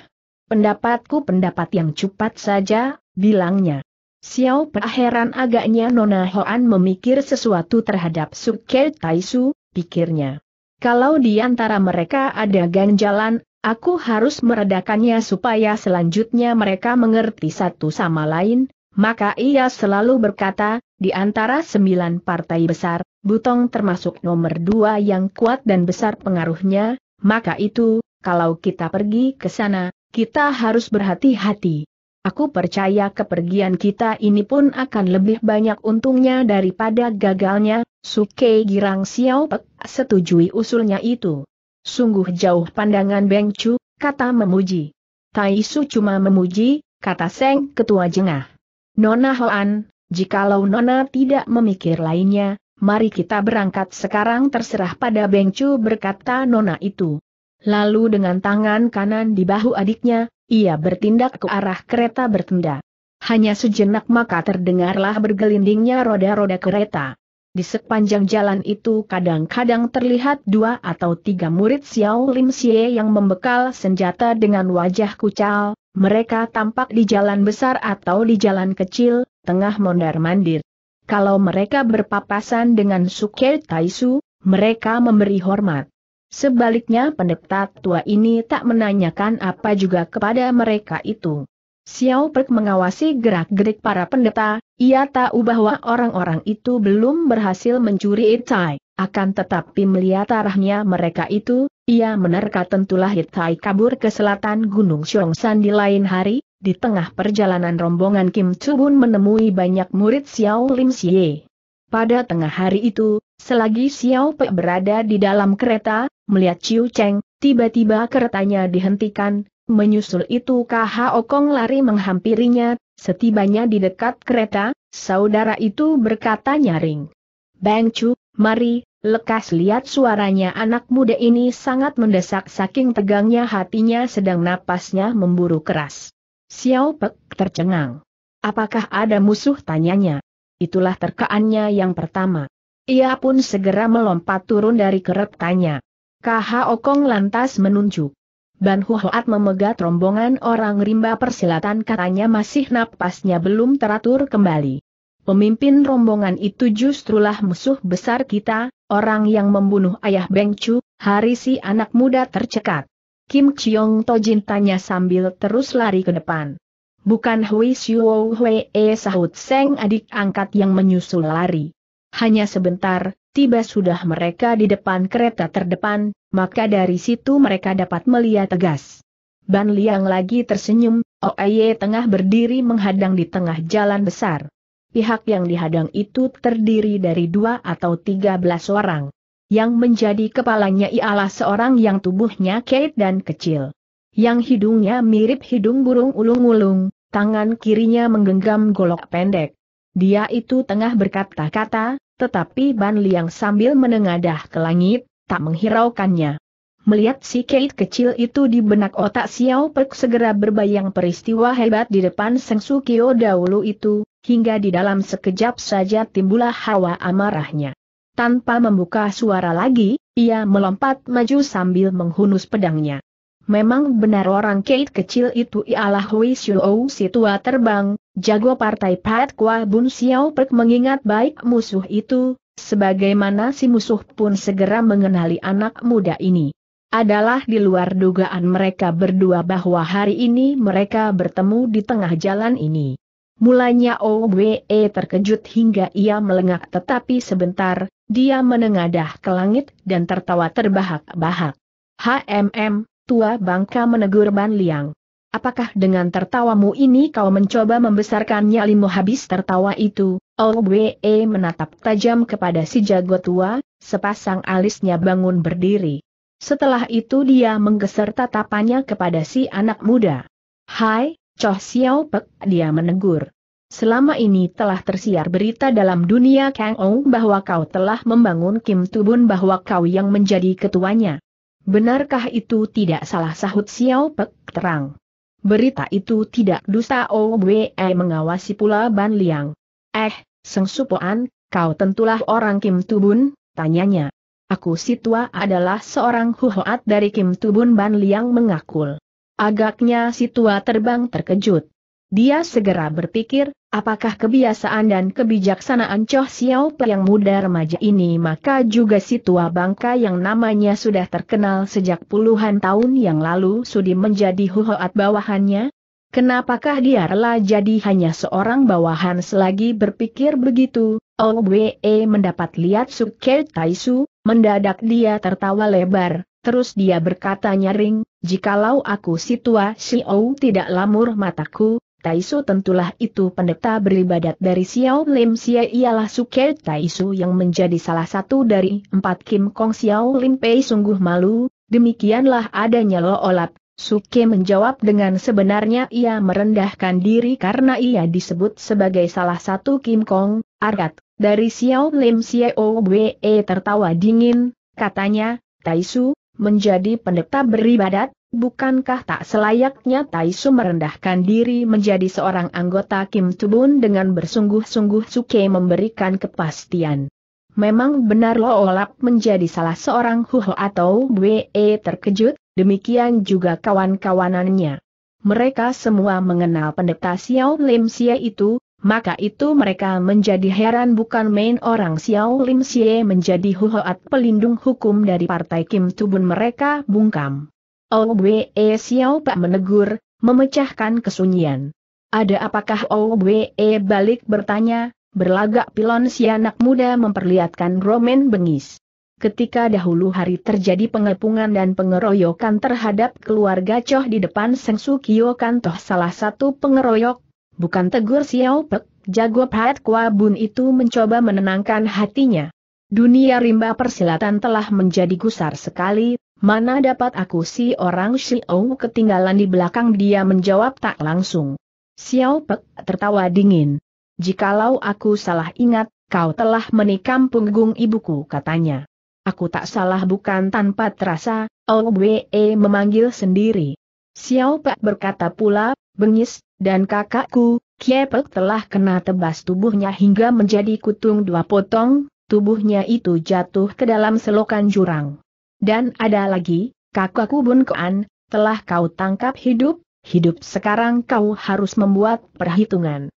Pendapatku pendapat yang cepat saja, bilangnya. Xiao Pe heran agaknya Nona Hoan memikir sesuatu terhadap Suke Taisu, pikirnya. Kalau di antara mereka ada ganjalan, Aku harus meredakannya supaya selanjutnya mereka mengerti satu sama lain, maka ia selalu berkata, di antara sembilan partai besar, Butong termasuk nomor dua yang kuat dan besar pengaruhnya, maka itu, kalau kita pergi ke sana, kita harus berhati-hati. Aku percaya kepergian kita ini pun akan lebih banyak untungnya daripada gagalnya, Sukei Girang Xiao Pek setujui usulnya itu. Sungguh jauh pandangan Beng Chu, kata memuji. Tai Su cuma memuji, kata Seng Ketua Jengah. Nona Hoan, jikalau Nona tidak memikir lainnya, mari kita berangkat sekarang terserah pada Beng Chu berkata Nona itu. Lalu dengan tangan kanan di bahu adiknya, ia bertindak ke arah kereta bertenda. Hanya sejenak maka terdengarlah bergelindingnya roda-roda kereta. Di sepanjang jalan itu kadang-kadang terlihat dua atau tiga murid Xiao Lim Xie yang membekal senjata dengan wajah kucal, mereka tampak di jalan besar atau di jalan kecil, tengah mondar-mandir. Kalau mereka berpapasan dengan Suke Taisu, mereka memberi hormat. Sebaliknya pendeta tua ini tak menanyakan apa juga kepada mereka itu. Xiao Perk mengawasi gerak-gerik para pendeta, ia tahu bahwa orang-orang itu belum berhasil mencuri Itai, akan tetapi melihat arahnya mereka itu, ia menerka tentulah Itai kabur ke selatan Gunung Xiongsan di lain hari, di tengah perjalanan rombongan Kim Chubun menemui banyak murid Xiao Lim Xie. Pada tengah hari itu, selagi Xiao Pek berada di dalam kereta, melihat Chiu Cheng, tiba-tiba keretanya dihentikan, Menyusul itu KH Okong lari menghampirinya, setibanya di dekat kereta, saudara itu berkata nyaring. Bang Chu, mari, lekas lihat suaranya anak muda ini sangat mendesak saking tegangnya hatinya sedang napasnya memburu keras. Xiao Pek tercengang. Apakah ada musuh tanyanya? Itulah terkaannya yang pertama. Ia pun segera melompat turun dari keretanya. KH Okong lantas menunjuk. Ban Huhoat memegat rombongan orang rimba persilatan katanya masih napasnya belum teratur kembali. Pemimpin rombongan itu justrulah musuh besar kita, orang yang membunuh ayah Beng Chu, hari si anak muda tercekat. Kim Chiong Tojin tanya sambil terus lari ke depan. Bukan Hui Hui E sahut Seng adik angkat yang menyusul lari. Hanya sebentar, Tiba sudah mereka di depan kereta terdepan, maka dari situ mereka dapat melihat tegas. Ban Liang lagi tersenyum, Oeye tengah berdiri menghadang di tengah jalan besar. Pihak yang dihadang itu terdiri dari dua atau tiga belas orang. Yang menjadi kepalanya ialah seorang yang tubuhnya kait dan kecil. Yang hidungnya mirip hidung burung ulung-ulung, tangan kirinya menggenggam golok pendek. Dia itu tengah berkata-kata, tetapi Ban Liang sambil menengadah ke langit, tak menghiraukannya. Melihat si Kate kecil itu di benak otak Xiao Pek segera berbayang peristiwa hebat di depan Seng Sukio dahulu itu, hingga di dalam sekejap saja timbullah hawa amarahnya. Tanpa membuka suara lagi, ia melompat maju sambil menghunus pedangnya. Memang benar orang Kate kecil itu ialah Hui Xiuou si tua terbang, jago partai Pat Kwa Bun Xiao Pek mengingat baik musuh itu, sebagaimana si musuh pun segera mengenali anak muda ini. Adalah di luar dugaan mereka berdua bahwa hari ini mereka bertemu di tengah jalan ini. Mulanya Owe terkejut hingga ia melengak tetapi sebentar, dia menengadah ke langit dan tertawa terbahak-bahak. HMM, Tua Bangka menegur Ban Liang. Apakah dengan tertawamu ini kau mencoba membesarkan nyalimu habis tertawa itu? Owe e menatap tajam kepada si jago tua, sepasang alisnya bangun berdiri. Setelah itu dia menggeser tatapannya kepada si anak muda. Hai, Choh Xiao Pek, dia menegur. Selama ini telah tersiar berita dalam dunia Kang Ong bahwa kau telah membangun Kim Tubun bahwa kau yang menjadi ketuanya. Benarkah itu tidak salah sahut Xiao Pek terang? Berita itu tidak dusta Owe oh, mengawasi pula Ban Liang. Eh, Seng Supoan, kau tentulah orang Kim Tubun, tanyanya. Aku Situa adalah seorang huhoat dari Kim Tubun Ban Liang mengakul. Agaknya Situa terbang terkejut. Dia segera berpikir, Apakah kebiasaan dan kebijaksanaan Choh Xiao yang muda remaja ini maka juga si tua bangka yang namanya sudah terkenal sejak puluhan tahun yang lalu sudi menjadi huhoat bawahannya? Kenapakah dia rela jadi hanya seorang bawahan selagi berpikir begitu? Owe mendapat lihat Suke Taisu, mendadak dia tertawa lebar, Terus dia berkata nyaring, jikalau aku si tua si tidak lamur mataku, Taisu tentulah itu pendeta beribadat dari Xiao Lim Xia ialah Suke Taisu yang menjadi salah satu dari empat Kim Kong Xiao Lim Pei sungguh malu, demikianlah adanya Lo Olap. Suke menjawab dengan sebenarnya ia merendahkan diri karena ia disebut sebagai salah satu Kim Kong, Argat, dari Xiao Lim Xiao Wei tertawa dingin, katanya, Taisu, menjadi pendeta beribadat, Bukankah tak selayaknya Taisu merendahkan diri menjadi seorang anggota Kim Tubun dengan bersungguh-sungguh Suke memberikan kepastian? Memang benar Lo Olap menjadi salah seorang Huho atau Bwe terkejut, demikian juga kawan-kawanannya. Mereka semua mengenal pendeta Xiao Lim Xie itu, maka itu mereka menjadi heran bukan main orang Xiao Lim Xie menjadi Huhoat pelindung hukum dari partai Kim Tubun mereka bungkam. Owe e Xiao Pak menegur, memecahkan kesunyian. Ada apakah Owe e balik bertanya, berlagak pilon si anak muda memperlihatkan Roman bengis. Ketika dahulu hari terjadi pengepungan dan pengeroyokan terhadap keluarga Choh di depan Seng Sukio Kantoh salah satu pengeroyok, bukan tegur Xiao Pek, jago Pat Kwa Bun itu mencoba menenangkan hatinya. Dunia rimba persilatan telah menjadi gusar sekali, mana dapat aku si orang Xiao ketinggalan di belakang dia menjawab tak langsung. Xiao Pek tertawa dingin. Jikalau aku salah ingat, kau telah menikam punggung ibuku katanya. Aku tak salah bukan tanpa terasa, Owe memanggil sendiri. Xiao Pek berkata pula, bengis, dan kakakku, Kie Pek telah kena tebas tubuhnya hingga menjadi kutung dua potong, tubuhnya itu jatuh ke dalam selokan jurang. Dan ada lagi, kakakku Bun Koan, telah kau tangkap hidup, hidup sekarang kau harus membuat perhitungan.